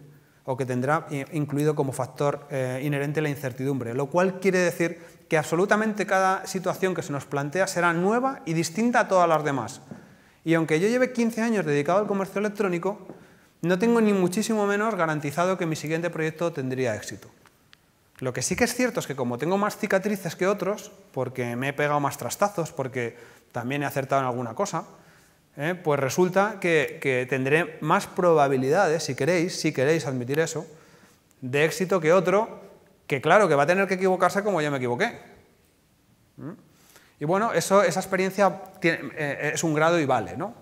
o que tendrá eh, incluido como factor eh, inherente la incertidumbre, lo cual quiere decir que absolutamente cada situación que se nos plantea será nueva y distinta a todas las demás. Y aunque yo lleve 15 años dedicado al comercio electrónico, no tengo ni muchísimo menos garantizado que mi siguiente proyecto tendría éxito. Lo que sí que es cierto es que como tengo más cicatrices que otros, porque me he pegado más trastazos, porque también he acertado en alguna cosa, ¿eh? pues resulta que, tendré más probabilidades, si queréis, si queréis admitir eso, de éxito que otro, que claro, que va a tener que equivocarse como yo me equivoqué. ¿Mm? Y bueno, esa experiencia eh, es un grado y vale, ¿no?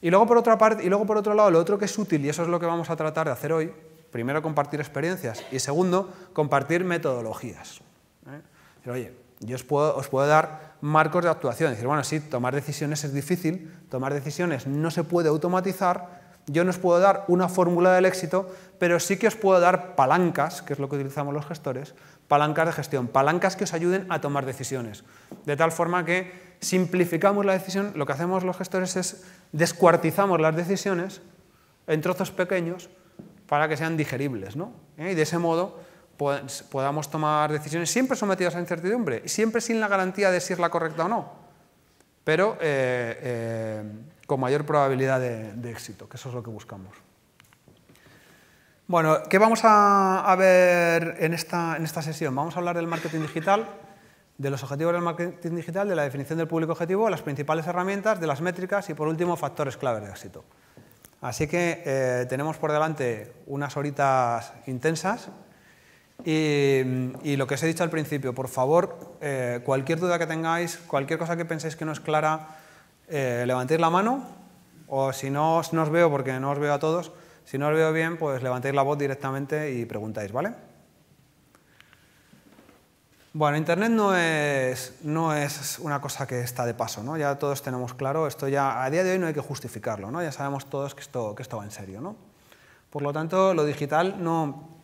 Y luego, por otra parte, y luego por otro lado, lo otro que es útil, y eso es lo que vamos a tratar de hacer hoy, primero compartir experiencias y segundo, compartir metodologías. ¿eh? Pero, oye, yo os puedo dar marcos de actuación. Decir, bueno, sí, tomar decisiones es difícil, tomar decisiones no se puede automatizar, yo no os puedo dar una fórmula del éxito, pero sí que os puedo dar palancas, que es lo que utilizamos los gestores, palancas de gestión, palancas que os ayuden a tomar decisiones. De tal forma que simplificamos la decisión, lo que hacemos los gestores es descuartizamos las decisiones en trozos pequeños para que sean digeribles. ¿no? ¿Eh? Y de ese modo podamos tomar decisiones siempre sometidas a incertidumbre, siempre sin la garantía de si es la correcta o no, pero eh, eh, con mayor probabilidad de, éxito, que eso es lo que buscamos. Bueno, ¿qué vamos a, ver en esta, en esta sesión? Vamos a hablar del marketing digital, de los objetivos del marketing digital, de la definición del público objetivo, las principales herramientas, de las métricas y, por último, factores clave de éxito. Así que eh, tenemos por delante unas horitas intensas y, lo que os he dicho al principio, por favor, eh, cualquier duda que tengáis, cualquier cosa que penséis que no es clara, eh, levantéis la mano, o si no, os veo, porque no os veo a todos, si no os veo bien, pues levantéis la voz directamente y preguntáis, ¿vale? Bueno, Internet no es, no es una cosa que está de paso, ¿no? Ya todos tenemos claro, esto ya a día de hoy no hay que justificarlo, ¿no? Ya sabemos todos que esto, que esto va en serio, ¿no? Por lo tanto, lo digital no,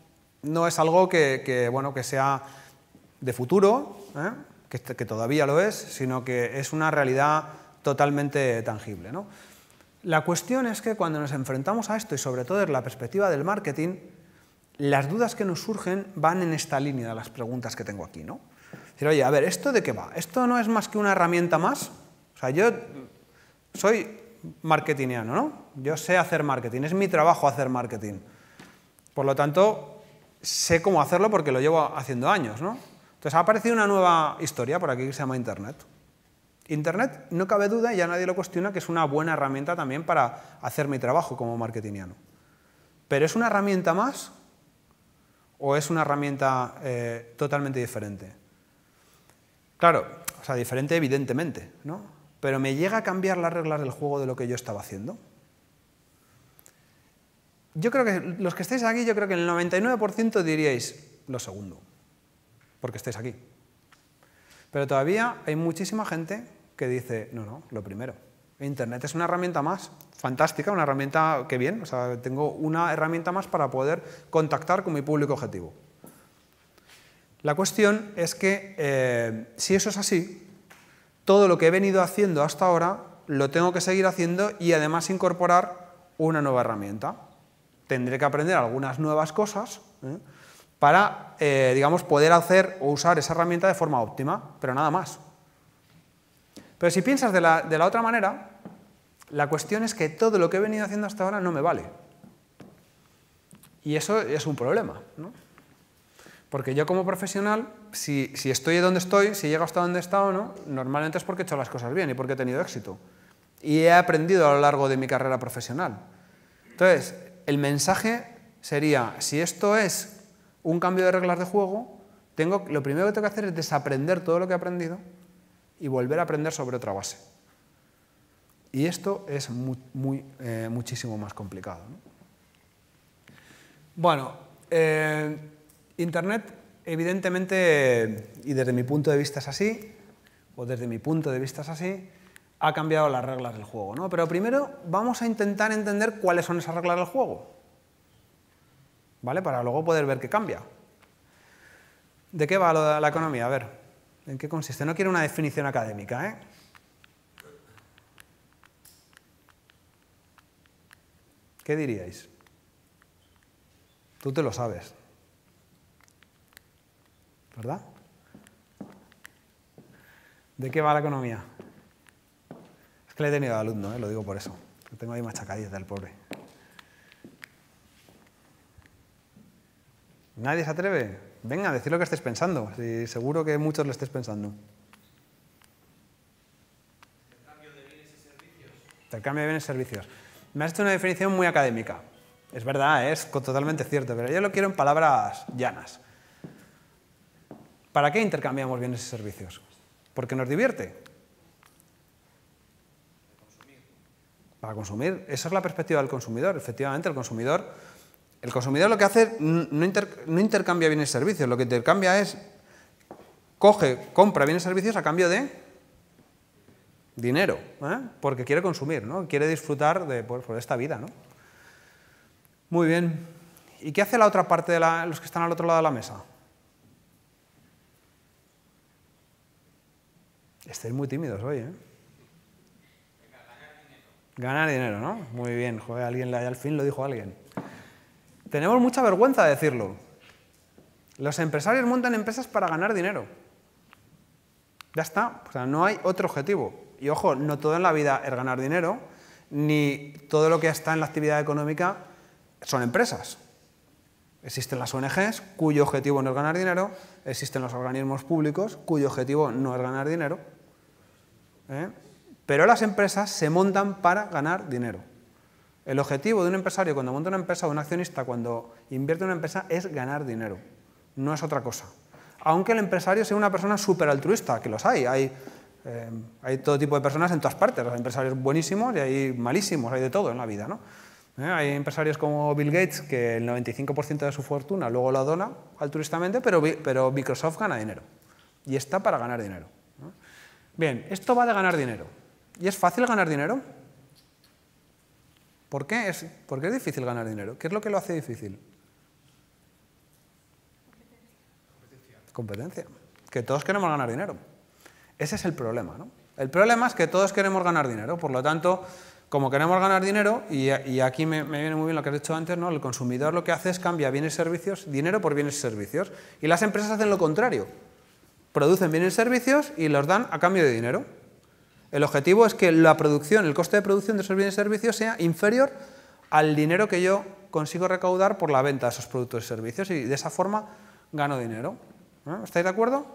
no es algo que, bueno, que sea de futuro, ¿eh? que, todavía lo es, sino que es una realidad totalmente tangible. La cuestión es que cuando nos enfrentamos a esto, y sobre todo desde la perspectiva del marketing, las dudas que nos surgen van en esta línea las preguntas que tengo aquí. ¿no? Decir, oye, a ver, ¿esto de qué va? ¿Esto no es más que una herramienta más? O sea, yo soy marketingiano, ¿no? Yo sé hacer marketing, es mi trabajo hacer marketing. Por lo tanto, sé cómo hacerlo porque lo llevo haciendo años, ¿no? Entonces ha aparecido una nueva historia por aquí que se llama Internet. Internet, no cabe duda, y ya nadie lo cuestiona, que es una buena herramienta también para hacer mi trabajo como marketingiano. Pero ¿es una herramienta más o es una herramienta eh, totalmente diferente? Claro, o sea, diferente evidentemente, ¿no? Pero ¿me llega a cambiar las reglas del juego de lo que yo estaba haciendo? yo creo que los que estáis aquí, yo creo que el 99% diríais lo segundo, porque estáis aquí. Pero todavía hay muchísima gente que dice, no, no, lo primero. Internet es una herramienta más, fantástica, una herramienta que bien, o sea, tengo una herramienta más para poder contactar con mi público objetivo. La cuestión es que eh, si eso es así, todo lo que he venido haciendo hasta ahora lo tengo que seguir haciendo y además incorporar una nueva herramienta tendré que aprender algunas nuevas cosas ¿eh? para, eh, digamos, poder hacer o usar esa herramienta de forma óptima, pero nada más. Pero si piensas de la, otra manera, la cuestión es que todo lo que he venido haciendo hasta ahora no me vale. Y eso es un problema, ¿no? Porque yo como profesional, si, estoy donde estoy, si llego hasta donde he estado, ¿no? normalmente es porque he hecho las cosas bien y porque he tenido éxito. Y he aprendido a lo largo de mi carrera profesional. Entonces, el mensaje sería, si esto es un cambio de reglas de juego, tengo, lo primero que tengo que hacer es desaprender todo lo que he aprendido y volver a aprender sobre otra base. Y esto es muy, eh, muchísimo más complicado. Bueno, eh, Internet evidentemente, y desde mi punto de vista es así, o desde mi punto de vista es así, ha cambiado las reglas del juego. ¿no? Pero primero vamos a intentar entender cuáles son esas reglas del juego. ¿Vale? Para luego poder ver qué cambia. ¿De qué va la economía? A ver, ¿en qué consiste? No quiero una definición académica, ¿eh? ¿Qué diríais? Tú te lo sabes. ¿Verdad? ¿De qué va la economía? Es que le he tenido alumno, lo digo por eso. tengo ahí machacadillas del pobre. ¿Nadie se atreve? Venga, a decir lo que estés pensando. seguro que muchos lo estés pensando. Intercambio de bienes y servicios. Intercambio de bienes y servicios. Me has hecho una definición muy académica. Es verdad, ¿eh? es totalmente cierto, pero yo lo quiero en palabras llanas. ¿Para qué intercambiamos bienes y servicios? Porque nos divierte. para consumir. Esa es la perspectiva del consumidor. Efectivamente, el consumidor, el consumidor lo que hace no, intercambia bienes y servicios, lo que intercambia es coge, compra bienes y servicios a cambio de dinero, ¿eh? porque quiere consumir, ¿no? quiere disfrutar de esta vida. ¿no? Muy bien. ¿Y qué hace la otra parte de los que están al otro lado de la mesa? Estáis muy tímidos hoy, ¿eh? Ganar dinero, ¿no? Muy bien, joder, alguien, al fin lo dijo alguien. Tenemos mucha vergüenza de decirlo. Los empresarios montan empresas para ganar dinero. Ya está, o sea, no hay otro objetivo. Y ojo, no todo en la vida es ganar dinero, ni todo lo que está en la actividad económica son empresas. Existen las ONGs cuyo objetivo no es ganar dinero, existen los organismos públicos cuyo objetivo no es ganar dinero. ¿Eh? Pero las empresas se montan para ganar dinero. El objetivo de un empresario cuando monta una empresa o un accionista cuando invierte en una empresa es ganar dinero, no es otra cosa. Aunque el empresario sea una persona súper altruista, que los hay, eh, hay, todo tipo de personas en todas partes, hay empresarios buenísimos y hay malísimos, hay de todo en la vida. ¿no? Eh, hay empresarios como Bill Gates que el 95% de su fortuna luego la dona altruistamente, pero, Microsoft gana dinero y está para ganar dinero. Bien, esto va de ganar dinero. ¿Y es fácil ganar dinero? ¿Por qué, es, ¿Por qué es difícil ganar dinero? ¿Qué es lo que lo hace difícil? Competencia. Que todos queremos ganar dinero. Ese es el problema, ¿no? El problema es que todos queremos ganar dinero, por lo tanto, como queremos ganar dinero, y, aquí me, viene muy bien lo que has dicho antes, ¿no? el consumidor lo que hace es cambia bienes y servicios, dinero por bienes y servicios, y las empresas hacen lo contrario, producen bienes y servicios y los dan a cambio de dinero. El objetivo es que la producción, el coste de producción de esos bienes y servicios sea inferior al dinero que yo consigo recaudar por la venta de esos productos y servicios y de esa forma gano dinero. ¿Eh? ¿Estáis de acuerdo?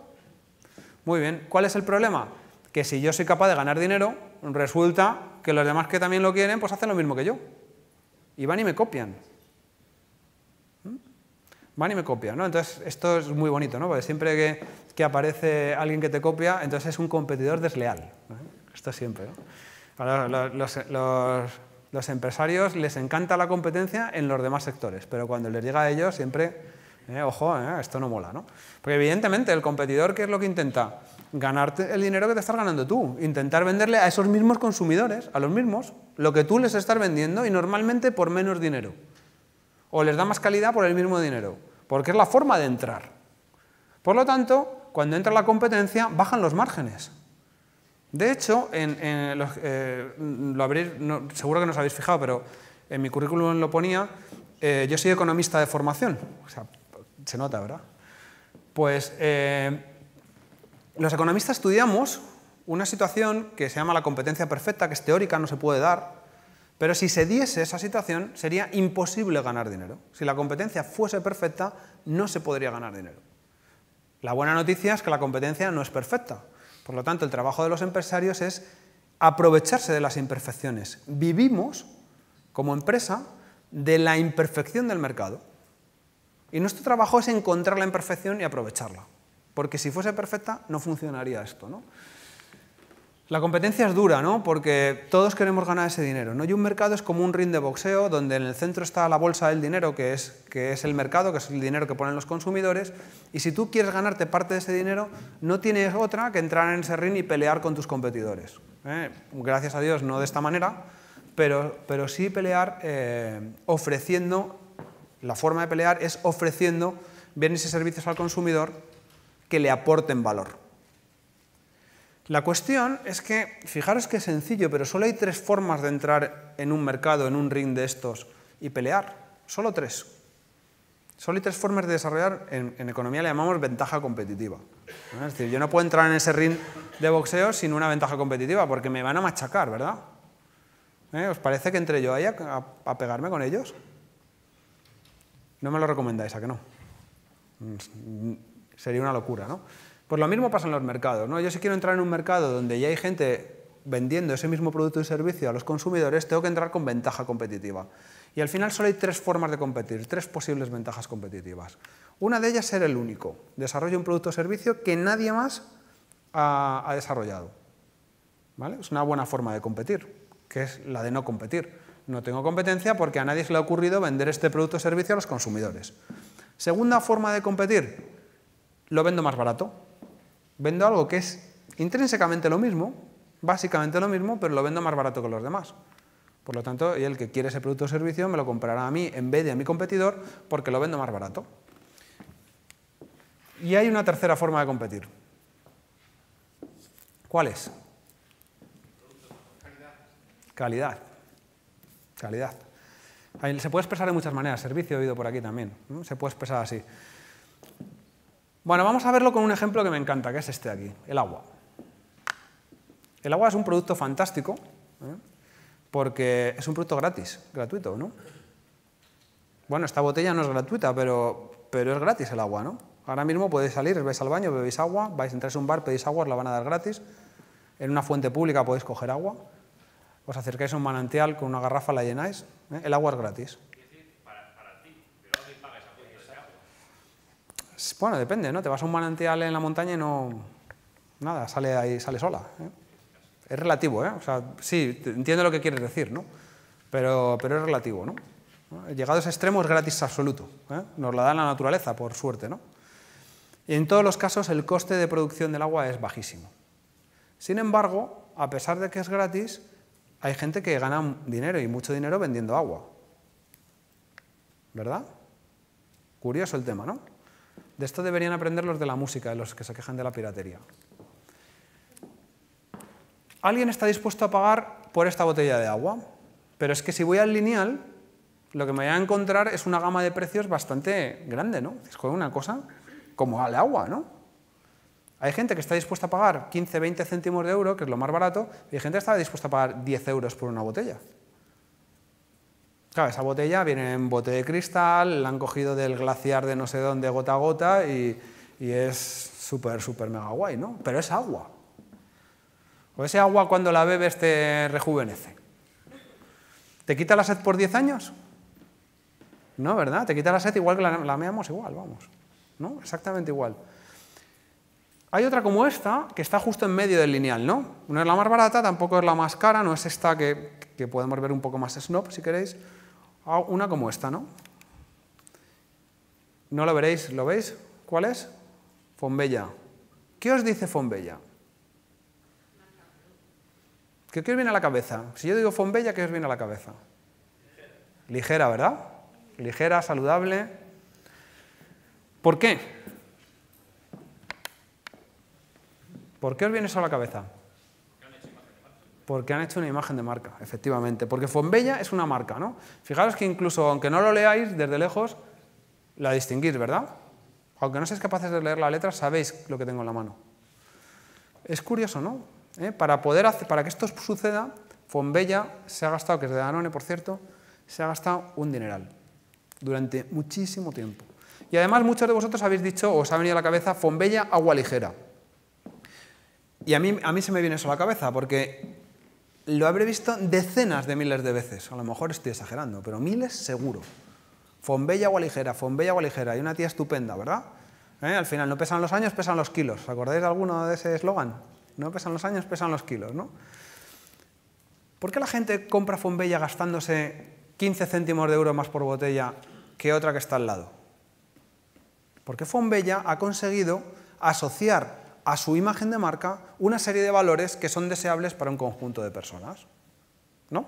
Muy bien. ¿Cuál es el problema? Que si yo soy capaz de ganar dinero, resulta que los demás que también lo quieren, pues hacen lo mismo que yo. Y van y me copian. ¿Eh? Van y me copian, ¿no? Entonces, esto es muy bonito, ¿no? Porque siempre que, aparece alguien que te copia, entonces es un competidor desleal. Esto siempre. los, empresarios les encanta la competencia en los demás sectores, pero cuando les llega a ellos siempre, eh, ojo, eh, esto no mola. ¿no? Porque evidentemente el competidor, ¿qué es lo que intenta? Ganarte el dinero que te estás ganando tú, intentar venderle a esos mismos consumidores, a los mismos, lo que tú les estás vendiendo y normalmente por menos dinero. O les da más calidad por el mismo dinero, porque es la forma de entrar. Por lo tanto, cuando entra la competencia, bajan los márgenes. De hecho, eh, seguro que no os habéis fijado, pero en mi currículum lo ponía, eh, yo soy economista de formación. O sea, se nota, ¿verdad? Pues eh, los economistas estudiamos una situación que se llama la competencia perfecta, que es teórica, no se puede dar, pero si se diese esa situación sería imposible ganar dinero. Si la competencia fuese perfecta, no se podría ganar dinero. La buena noticia es que la competencia no es perfecta. Por lo tanto, el trabajo de los empresarios es aprovecharse de las imperfecciones. Vivimos, como empresa, de la imperfección del mercado. Y nuestro trabajo es encontrar la imperfección y aprovecharla. Porque si fuese perfecta, no funcionaría esto. ¿no? La competencia es dura, ¿no? Porque todos queremos ganar ese dinero, ¿no? Y un mercado es como un ring de boxeo donde en el centro está la bolsa del dinero, que es, que es el mercado, que es el dinero que ponen los consumidores, y si tú quieres ganarte parte de ese dinero, no tienes otra que entrar en ese ring y pelear con tus competidores. ¿eh? Gracias a Dios no de esta manera, pero, pero sí pelear eh, ofreciendo, la forma de pelear es ofreciendo bienes y servicios al consumidor que le aporten valor. La cuestión es que, fijaros que es sencillo, pero solo hay tres formas de entrar en un mercado, en un ring de estos y pelear. Solo tres. Solo hay tres formas de desarrollar, en, economía le llamamos ventaja competitiva. Es decir, yo no puedo entrar en ese ring de boxeo sin una ventaja competitiva, porque me van a machacar, ¿verdad? ¿Eh? ¿Os parece que entre yo ahí a, a pegarme con ellos? No me lo recomendáis, ¿a que no? Mm, mm, sería una locura, ¿no? Pues lo mismo pasa en los mercados. ¿no? Yo si quiero entrar en un mercado donde ya hay gente vendiendo ese mismo producto y servicio a los consumidores, tengo que entrar con ventaja competitiva. Y al final solo hay tres formas de competir, tres posibles ventajas competitivas. Una de ellas es ser el único. Desarrollo un producto o servicio que nadie más ha, desarrollado. ¿Vale? Es una buena forma de competir, que es la de no competir. No tengo competencia porque a nadie se le ha ocurrido vender este producto o servicio a los consumidores. Segunda forma de competir, lo vendo más barato. Vendo algo que es intrínsecamente lo mismo, básicamente lo mismo, pero lo vendo más barato que los demás. Por lo tanto, el que quiere ese producto o servicio me lo comprará a mí en vez de a mi competidor porque lo vendo más barato. Y hay una tercera forma de competir. ¿Cuál es? Calidad. Calidad. Calidad. Se puede expresar de muchas maneras. Servicio he oído por aquí también. Se puede expresar así. Bueno, vamos a verlo con un ejemplo que me encanta, que es este aquí, el agua. El agua es un producto fantástico, ¿eh? porque es un producto gratis, gratuito, ¿no? Bueno, esta botella no es gratuita, pero, pero es gratis el agua, ¿no? Ahora mismo podéis salir, vais al baño, bebéis agua, vais, entrar a un bar, pedís agua, os la van a dar gratis. En una fuente pública podéis coger agua. Os acercáis a un manantial con una garrafa, la llenáis. ¿eh? El agua es gratis. Bueno, depende, ¿no? Te vas a un manantial en la montaña y no... Nada, sale ahí, sale sola. ¿eh? Es relativo, ¿eh? O sea, sí, entiendo lo que quieres decir, ¿no? Pero, pero es relativo, ¿no? Llegado a extremo es gratis absoluto. ¿eh? Nos la da la naturaleza, por suerte, ¿no? Y en todos los casos el coste de producción del agua es bajísimo. Sin embargo, a pesar de que es gratis, hay gente que gana dinero y mucho dinero vendiendo agua. ¿Verdad? Curioso el tema, ¿no? De esto deberían aprender los de la música, los que se quejan de la piratería. ¿Alguien está dispuesto a pagar por esta botella de agua? Pero es que si voy al lineal, lo que me voy a encontrar es una gama de precios bastante grande, ¿no? Es una cosa como al agua, ¿no? Hay gente que está dispuesta a pagar 15, 20 céntimos de euro, que es lo más barato, y hay gente que está dispuesta a pagar 10 euros por una botella. Claro, esa botella viene en bote de cristal, la han cogido del glaciar de no sé dónde gota a gota y, es súper, súper mega guay, ¿no? Pero es agua. O ese agua cuando la bebes te rejuvenece. ¿Te quita la sed por 10 años? No, ¿verdad? Te quita la sed igual que la, meamos igual, vamos. ¿No? Exactamente igual. Hay otra como esta, que está justo en medio del lineal, ¿no? No es la más barata, tampoco es la más cara, no es esta que, que podemos ver un poco más snob, si queréis, Ah, una como esta, ¿no? No lo veréis, ¿lo veis? ¿Cuál es? Fombella. ¿Qué os dice Fombella? ¿Qué, ¿Qué, os viene a la cabeza? Si yo digo Fombella, ¿qué os viene a la cabeza? Ligera, ¿verdad? Ligera, saludable. ¿Por qué? ¿Por qué os viene eso a la cabeza? Porque han hecho una imagen de marca, efectivamente. Porque Fonbella es una marca, ¿no? Fijaros que incluso, aunque no lo leáis desde lejos, la distinguís, ¿verdad? Aunque no seáis capaces de leer la letra, sabéis lo que tengo en la mano. Es curioso, ¿no? ¿Eh? Para, poder para que esto suceda, Fonbella se ha gastado, que es de Danone, por cierto, se ha gastado un dineral durante muchísimo tiempo. Y además muchos de vosotros habéis dicho, o os ha venido a la cabeza, Fonbella agua ligera. Y a mí, a mí se me viene eso a la cabeza, porque lo habré visto decenas de miles de veces, a lo mejor estoy exagerando, pero miles seguro. Fonbella Fombella Fonbella ligera Hay una tía estupenda, ¿verdad? ¿Eh? Al final, no pesan los años, pesan los kilos. ¿Os acordáis de alguno de ese eslogan? No pesan los años, pesan los kilos, ¿no? ¿Por qué la gente compra Fonbella gastándose 15 céntimos de euro más por botella que otra que está al lado? Porque Fonbella ha conseguido asociar a su imagen de marca una serie de valores que son deseables para un conjunto de personas. ¿No?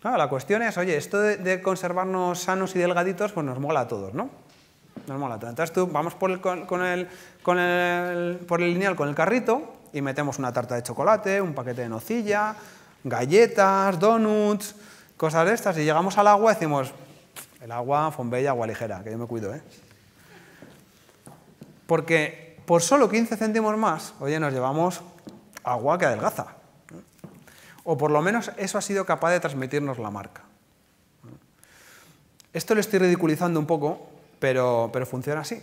Claro, la cuestión es, oye, esto de, conservarnos sanos y delgaditos, pues nos mola a todos, ¿no? Nos mola a Entonces tú vamos por el, con, el, con el, por el lineal con el carrito y metemos una tarta de chocolate, un paquete de nocilla, galletas, donuts, cosas de estas. Y llegamos al agua y decimos, el agua, fombella, agua ligera, que yo me cuido, ¿eh? Porque por solo 15 céntimos más, oye, nos llevamos agua que adelgaza. O por lo menos eso ha sido capaz de transmitirnos la marca. Esto lo estoy ridiculizando un poco, pero, pero funciona así.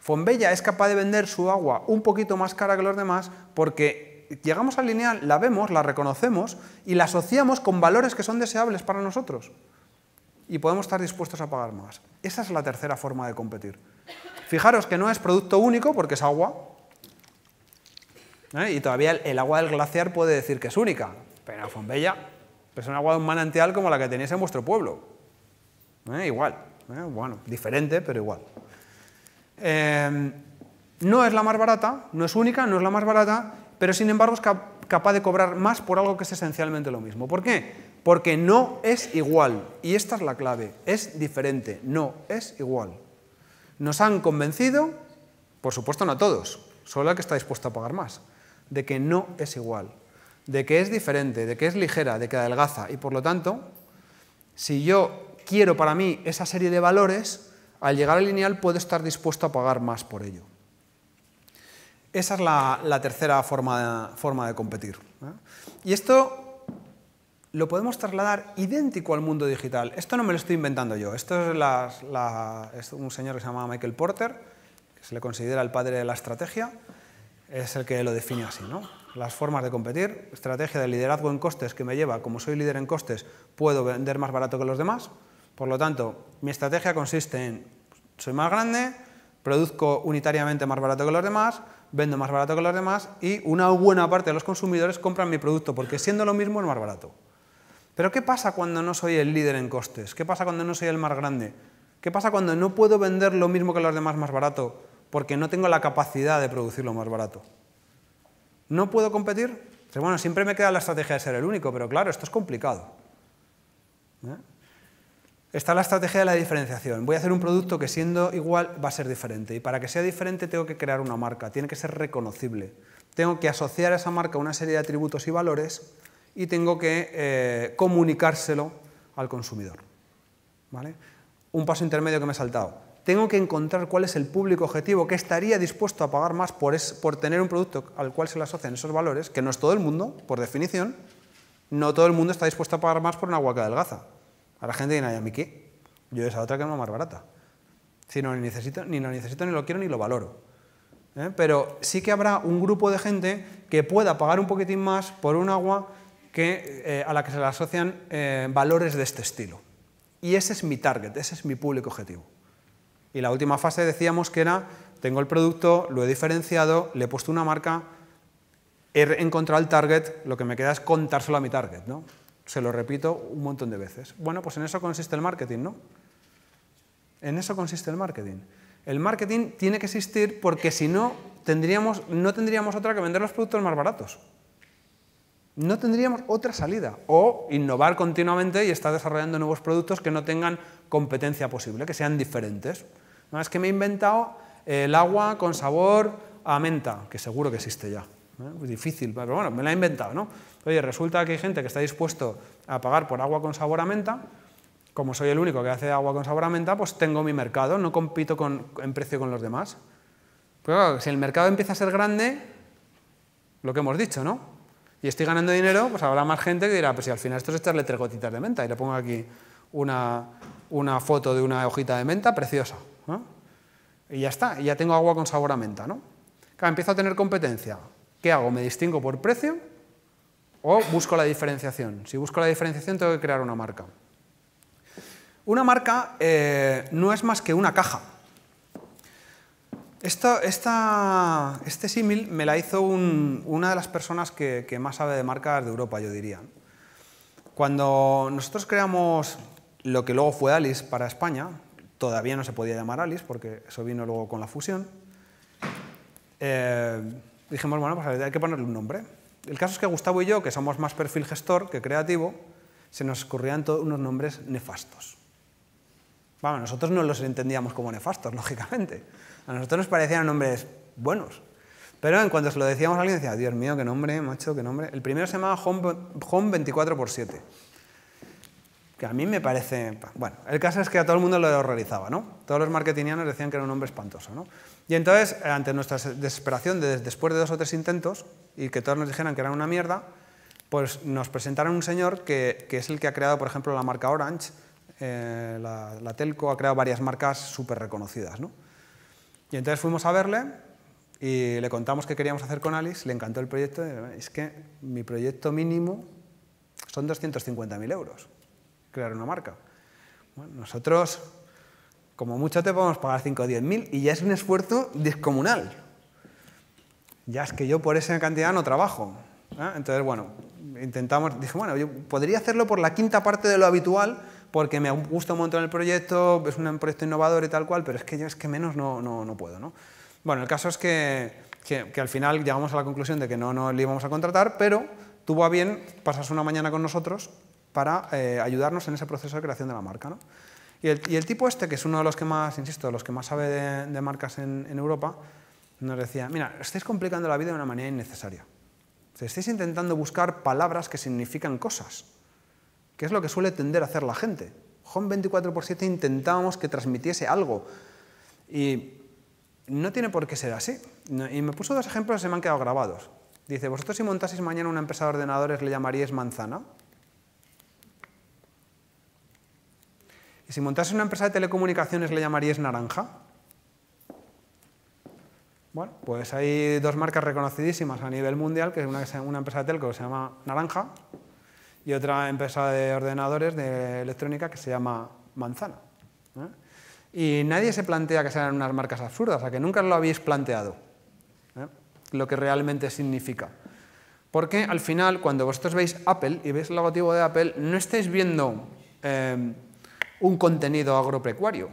Fonbella es capaz de vender su agua un poquito más cara que los demás porque llegamos al lineal, la vemos, la reconocemos y la asociamos con valores que son deseables para nosotros. Y podemos estar dispuestos a pagar más. Esa es la tercera forma de competir. Fijaros que no es producto único porque es agua. ¿eh? Y todavía el, agua del glaciar puede decir que es única. Pero pero pues es un agua de un manantial como la que tenéis en vuestro pueblo. ¿eh? Igual. ¿eh? Bueno, diferente, pero igual. Em, no es la más barata, no es única, no es la más barata, pero sin embargo es capaz de cobrar más por algo que es esencialmente lo mismo. ¿Por qué? Porque no es igual. Y esta es la clave. Es diferente. No es igual nos han convencido, por supuesto no a todos, solo al que está dispuesto a pagar más, de que no es igual, de que es diferente, de que es ligera, de que adelgaza. Y por lo tanto, si yo quiero para mí esa serie de valores, al llegar al lineal puedo estar dispuesto a pagar más por ello. Esa es la, tercera forma de, competir. Y esto lo podemos trasladar idéntico al mundo digital. Esto no me lo estoy inventando yo. Esto es, un señor que se llama Michael Porter, que se le considera el padre de la estrategia, es el que lo define así. ¿no? Las formas de competir, estrategia de liderazgo en costes que me lleva, como soy líder en costes, puedo vender más barato que los demás. Por lo tanto, mi estrategia consiste en, pues, soy más grande, produzco unitariamente más barato que los demás, vendo más barato que los demás y una buena parte de los consumidores compran mi producto porque siendo lo mismo es más barato. Pero ¿qué pasa cuando no soy el líder en costes? ¿Qué pasa cuando no soy el más grande? ¿Qué pasa cuando no puedo vender lo mismo que los demás más barato porque no tengo la capacidad de producir lo más barato? ¿No puedo competir? bueno, siempre me queda la estrategia de ser el único, pero claro, esto es complicado. ¿eh? Está la estrategia de la diferenciación. Voy a hacer un producto que siendo igual va a ser diferente. Y para que sea diferente tengo que crear una marca, tiene que ser reconocible. Tengo que asociar a esa marca una serie de atributos y valores y tengo que eh, comunicárselo al consumidor. ¿Vale? Un paso intermedio que me he saltado. Tengo que encontrar cuál es el público objetivo que estaría dispuesto a pagar más por, por tener un producto al cual se le asocian esos valores, que no es todo el mundo, por definición. No todo el mundo está dispuesto a pagar más por una agua que adelgaza. A la gente de ¿a mí qué? Yo esa otra que es más barata. Si no, ni, necesito, ni lo necesito, ni lo quiero, ni lo valoro. ¿eh? Pero sí que habrá un grupo de gente que pueda pagar un poquitín más por un agua que, eh, a la que se le asocian eh, valores de este estilo. Y ese es mi target, ese es mi público objetivo. Y la última fase decíamos que era, tengo el producto, lo he diferenciado, le he puesto una marca, he encontrado el target, lo que me queda es contárselo a mi target, ¿no? Se lo repito un montón de veces. Bueno, pues en eso consiste el marketing, ¿no? En eso consiste el marketing. El marketing tiene que existir porque si no, tendríamos, no tendríamos otra que vender los productos más baratos no tendríamos otra salida. O innovar continuamente y estar desarrollando nuevos productos que no tengan competencia posible, que sean diferentes. No es que me he inventado eh, el agua con sabor a menta, que seguro que existe ya. difícil, pero bueno, me la he inventado, ¿no? Oye, resulta que hay gente que está dispuesto a pagar por agua con sabor a menta. Como soy el único que hace agua con sabor a menta, pues tengo mi mercado, no compito en precio con los demás. Pero si el mercado empieza a ser grande, lo que hemos dicho, ¿no? y estoy ganando dinero, pues habrá más gente que dirá, pues si al final esto es echarle tres gotitas de menta. Y le pongo aquí una, foto de una hojita de menta preciosa. Y ya está, y ya tengo agua con sabor a menta. ¿no? empiezo a tener competencia. ¿Qué hago? ¿Me distingo por precio o busco la diferenciación? Si busco la diferenciación tengo que crear una marca. Una marca eh, no es más que una caja esta, este símil me la hizo una de las personas que, más sabe de marcas de Europa, yo diría. Cuando nosotros creamos lo que luego fue Alice para España, todavía no se podía llamar Alice porque eso vino luego con la fusión, eh, dijimos, bueno, pues hay que ponerle un nombre. El caso es que Gustavo y yo, que somos más perfil gestor que creativo, se nos ocurrían todos unos nombres nefastos. Bueno, nosotros no los entendíamos como nefastos, lógicamente. A nosotros nos parecían nombres buenos. Pero en cuanto se lo decíamos a alguien, decía, Dios mío, qué nombre, macho, qué nombre. El primero se llamaba Home, 24x7. Que a mí me parece... Bueno, el caso es que a todo el mundo lo horrorizaba, ¿no? Todos los marketingianos decían que era un hombre espantoso, ¿no? Y entonces, ante nuestra desesperación después de dos o tres intentos, y que todos nos dijeran que era una mierda, pues nos presentaron un señor que, es el que ha creado, por ejemplo, la marca Orange, eh, la, Telco, ha creado varias marcas súper reconocidas. ¿no? Y entonces fuimos a verle y le contamos qué queríamos hacer con Alice, le encantó el proyecto, es que mi proyecto mínimo son 250.000 euros, crear una marca. nosotros, como mucho, te podemos pagar 5 o 10.000 y ya es un esfuerzo descomunal. Ya es que yo por esa cantidad no trabajo. ¿eh? Entonces, bueno, intentamos, dije, bueno, yo podría hacerlo por la quinta parte de lo habitual, porque me gusta un montón el proyecto, es un proyecto innovador y tal cual, pero es que es que menos no, no, no puedo. ¿no? Bueno, el caso es que, que, al final llegamos a la conclusión de que no, no le íbamos a contratar, pero tuvo a bien pasas una mañana con nosotros para eh, ayudarnos en ese proceso de creación de la marca. ¿no? Y, el, y, el, tipo este, que es uno de los que más, insisto, los que más sabe de, marcas en, en Europa, nos decía, mira, estáis complicando la vida de una manera innecesaria. Estáis intentando buscar palabras que significan cosas que es lo que suele tender a hacer la gente. Home 24x7 intentábamos que transmitiese algo y no tiene por qué ser así. Y me puso dos ejemplos que se me han quedado grabados. Dice, vosotros si montaseis mañana una empresa de ordenadores le llamaríais manzana. Y si montaseis una empresa de telecomunicaciones le llamaríais naranja. Bueno, pues hay dos marcas reconocidísimas a nivel mundial, que es una, una empresa de telco que se llama Naranja y otra empresa de ordenadores de electrónica que se llama Manzana. ¿eh? Y nadie se plantea que sean unas marcas absurdas, a que nunca lo habéis planteado, ¿eh? lo que realmente significa. Porque al final, cuando vosotros veis Apple y veis el logotipo de Apple, no estáis viendo eh, un contenido agropecuario.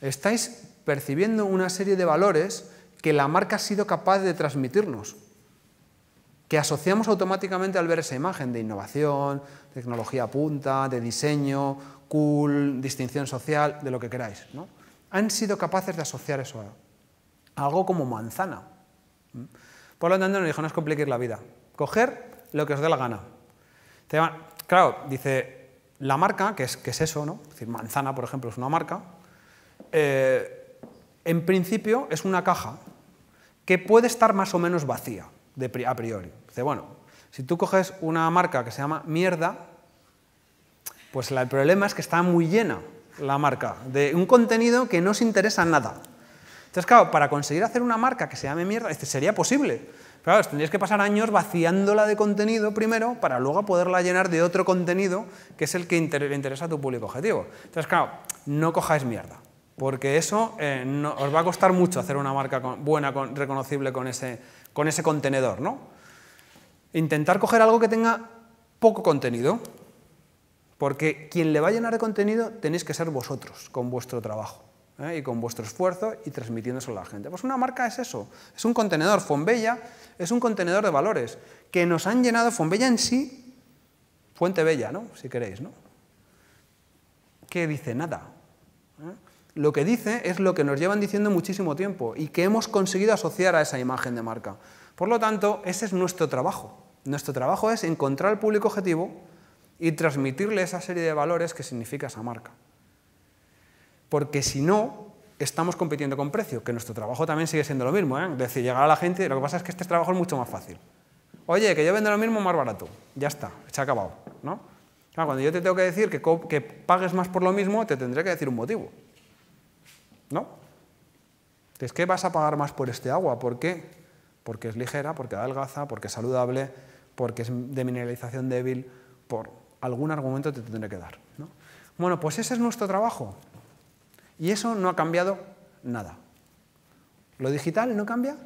Estáis percibiendo una serie de valores que la marca ha sido capaz de transmitirnos que asociamos automáticamente al ver esa imagen de innovación, tecnología punta, de diseño, cool, distinción social, de lo que queráis. Han sido capaces de asociar eso a algo como manzana. Por lo tanto, nos dijo, no es complicar la vida. Coger lo que os dé la gana. Claro, dice, la marca, que es, eso, ¿no? decir, manzana, por ejemplo, es una marca, eh, en principio es una caja que puede estar más o menos vacía a priori. Dice, bueno, si tú coges una marca que se llama mierda, pues el problema es que está muy llena la marca de un contenido que no os interesa nada. Entonces, claro, para conseguir hacer una marca que se llame mierda, este, sería posible. Claro, tendrías que pasar años vaciándola de contenido primero para luego poderla llenar de otro contenido que es el que le interesa a tu público objetivo. Entonces, claro, no cojáis mierda, porque eso eh, os va a costar mucho hacer una marca buena, reconocible con ese, con ese contenedor, ¿no? Intentar coger algo que tenga poco contenido, porque quien le va a llenar de contenido tenéis que ser vosotros, con vuestro trabajo ¿eh? y con vuestro esfuerzo y transmitiéndoselo a la gente. Pues una marca es eso, es un contenedor. Fonbella es un contenedor de valores que nos han llenado, Fonbella en sí, Fuente Bella, ¿no? si queréis, ¿no? que dice nada. ¿eh? lo que dice es lo que nos llevan diciendo muchísimo tiempo y que hemos conseguido asociar a esa imagen de marca. Por lo tanto, ese es nuestro trabajo. Nuestro trabajo es encontrar al público objetivo y transmitirle esa serie de valores que significa esa marca. Porque si no, estamos compitiendo con precio, que nuestro trabajo también sigue siendo lo mismo. ¿eh? Es decir, llegar a la gente, lo que pasa es que este trabajo es mucho más fácil. Oye, que yo vendo lo mismo más barato. Ya está, se ha acabado. ¿no? cuando yo te tengo que decir que, que pagues más por lo mismo, te tendré que decir un motivo. No. Es que vas a pagar más por este agua. ¿Por qué? Porque es ligera, porque algaza, porque es saludable, porque es de mineralización débil. Por algún argumento te tendré que dar. Bueno, pues ese es nuestro trabajo. Y eso no ha cambiado nada. Lo digital no cambia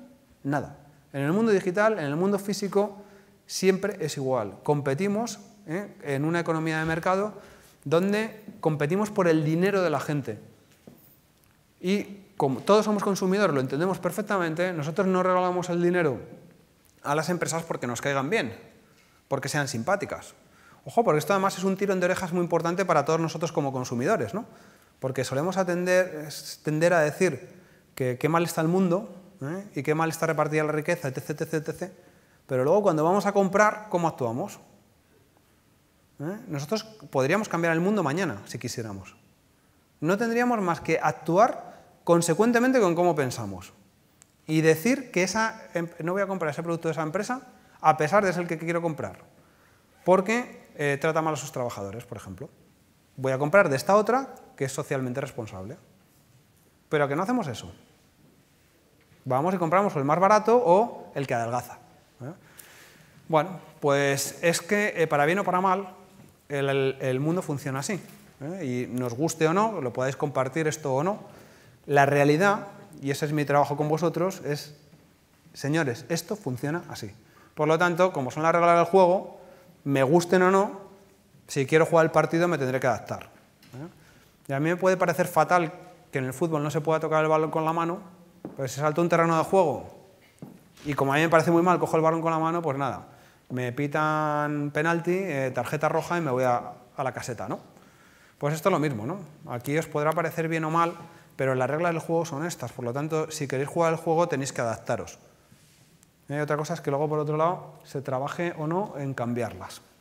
nada. En el mundo digital, en el mundo físico, siempre es igual. Competimos ¿eh? en una economía de mercado donde competimos por el dinero de la gente, y como todos somos consumidores, lo entendemos perfectamente, nosotros no regalamos el dinero a las empresas porque nos caigan bien, porque sean simpáticas. Ojo, porque esto además es un tiro en orejas muy importante para todos nosotros como consumidores, ¿no? Porque solemos atender, tender a decir que qué mal está el mundo ¿eh? y qué mal está repartida la riqueza, etc, etc, etc. Pero luego cuando vamos a comprar, ¿cómo actuamos? ¿Eh? Nosotros podríamos cambiar el mundo mañana, si quisiéramos. No tendríamos más que actuar consecuentemente con cómo pensamos. Y decir que esa, em, no voy a comprar ese producto de esa empresa a pesar de ser el que quiero comprar, porque eh, trata mal a sus trabajadores, por ejemplo. Voy a comprar de esta otra que es socialmente responsable. Pero que no hacemos eso. Vamos y compramos el más barato o el que adelgaza. ¿eh? Bueno, pues es que eh, para bien o para mal, el, mundo funciona así. Y nos guste o no, lo podéis compartir esto o no, la realidad, y ese es mi trabajo con vosotros, es, señores, esto funciona así. Por lo tanto, como son las reglas del juego, me gusten o no, si quiero jugar el partido me tendré que adaptar. ¿eh? Y a mí me puede parecer fatal que en el fútbol no se pueda tocar el balón con la mano, pero pues si salto un terreno de juego y como a mí me parece muy mal, cojo el balón con la mano, pues nada, me pitan penalti, eh, tarjeta roja y me voy a, la caseta, ¿no? Pues esto es lo mismo, ¿no? Aquí os podrá parecer bien o mal pero las reglas del juego son estas, por lo tanto, si queréis jugar al juego tenéis que adaptaros. Y eh, otra cosa es que luego, por otro lado, se trabaje o no en cambiarlas.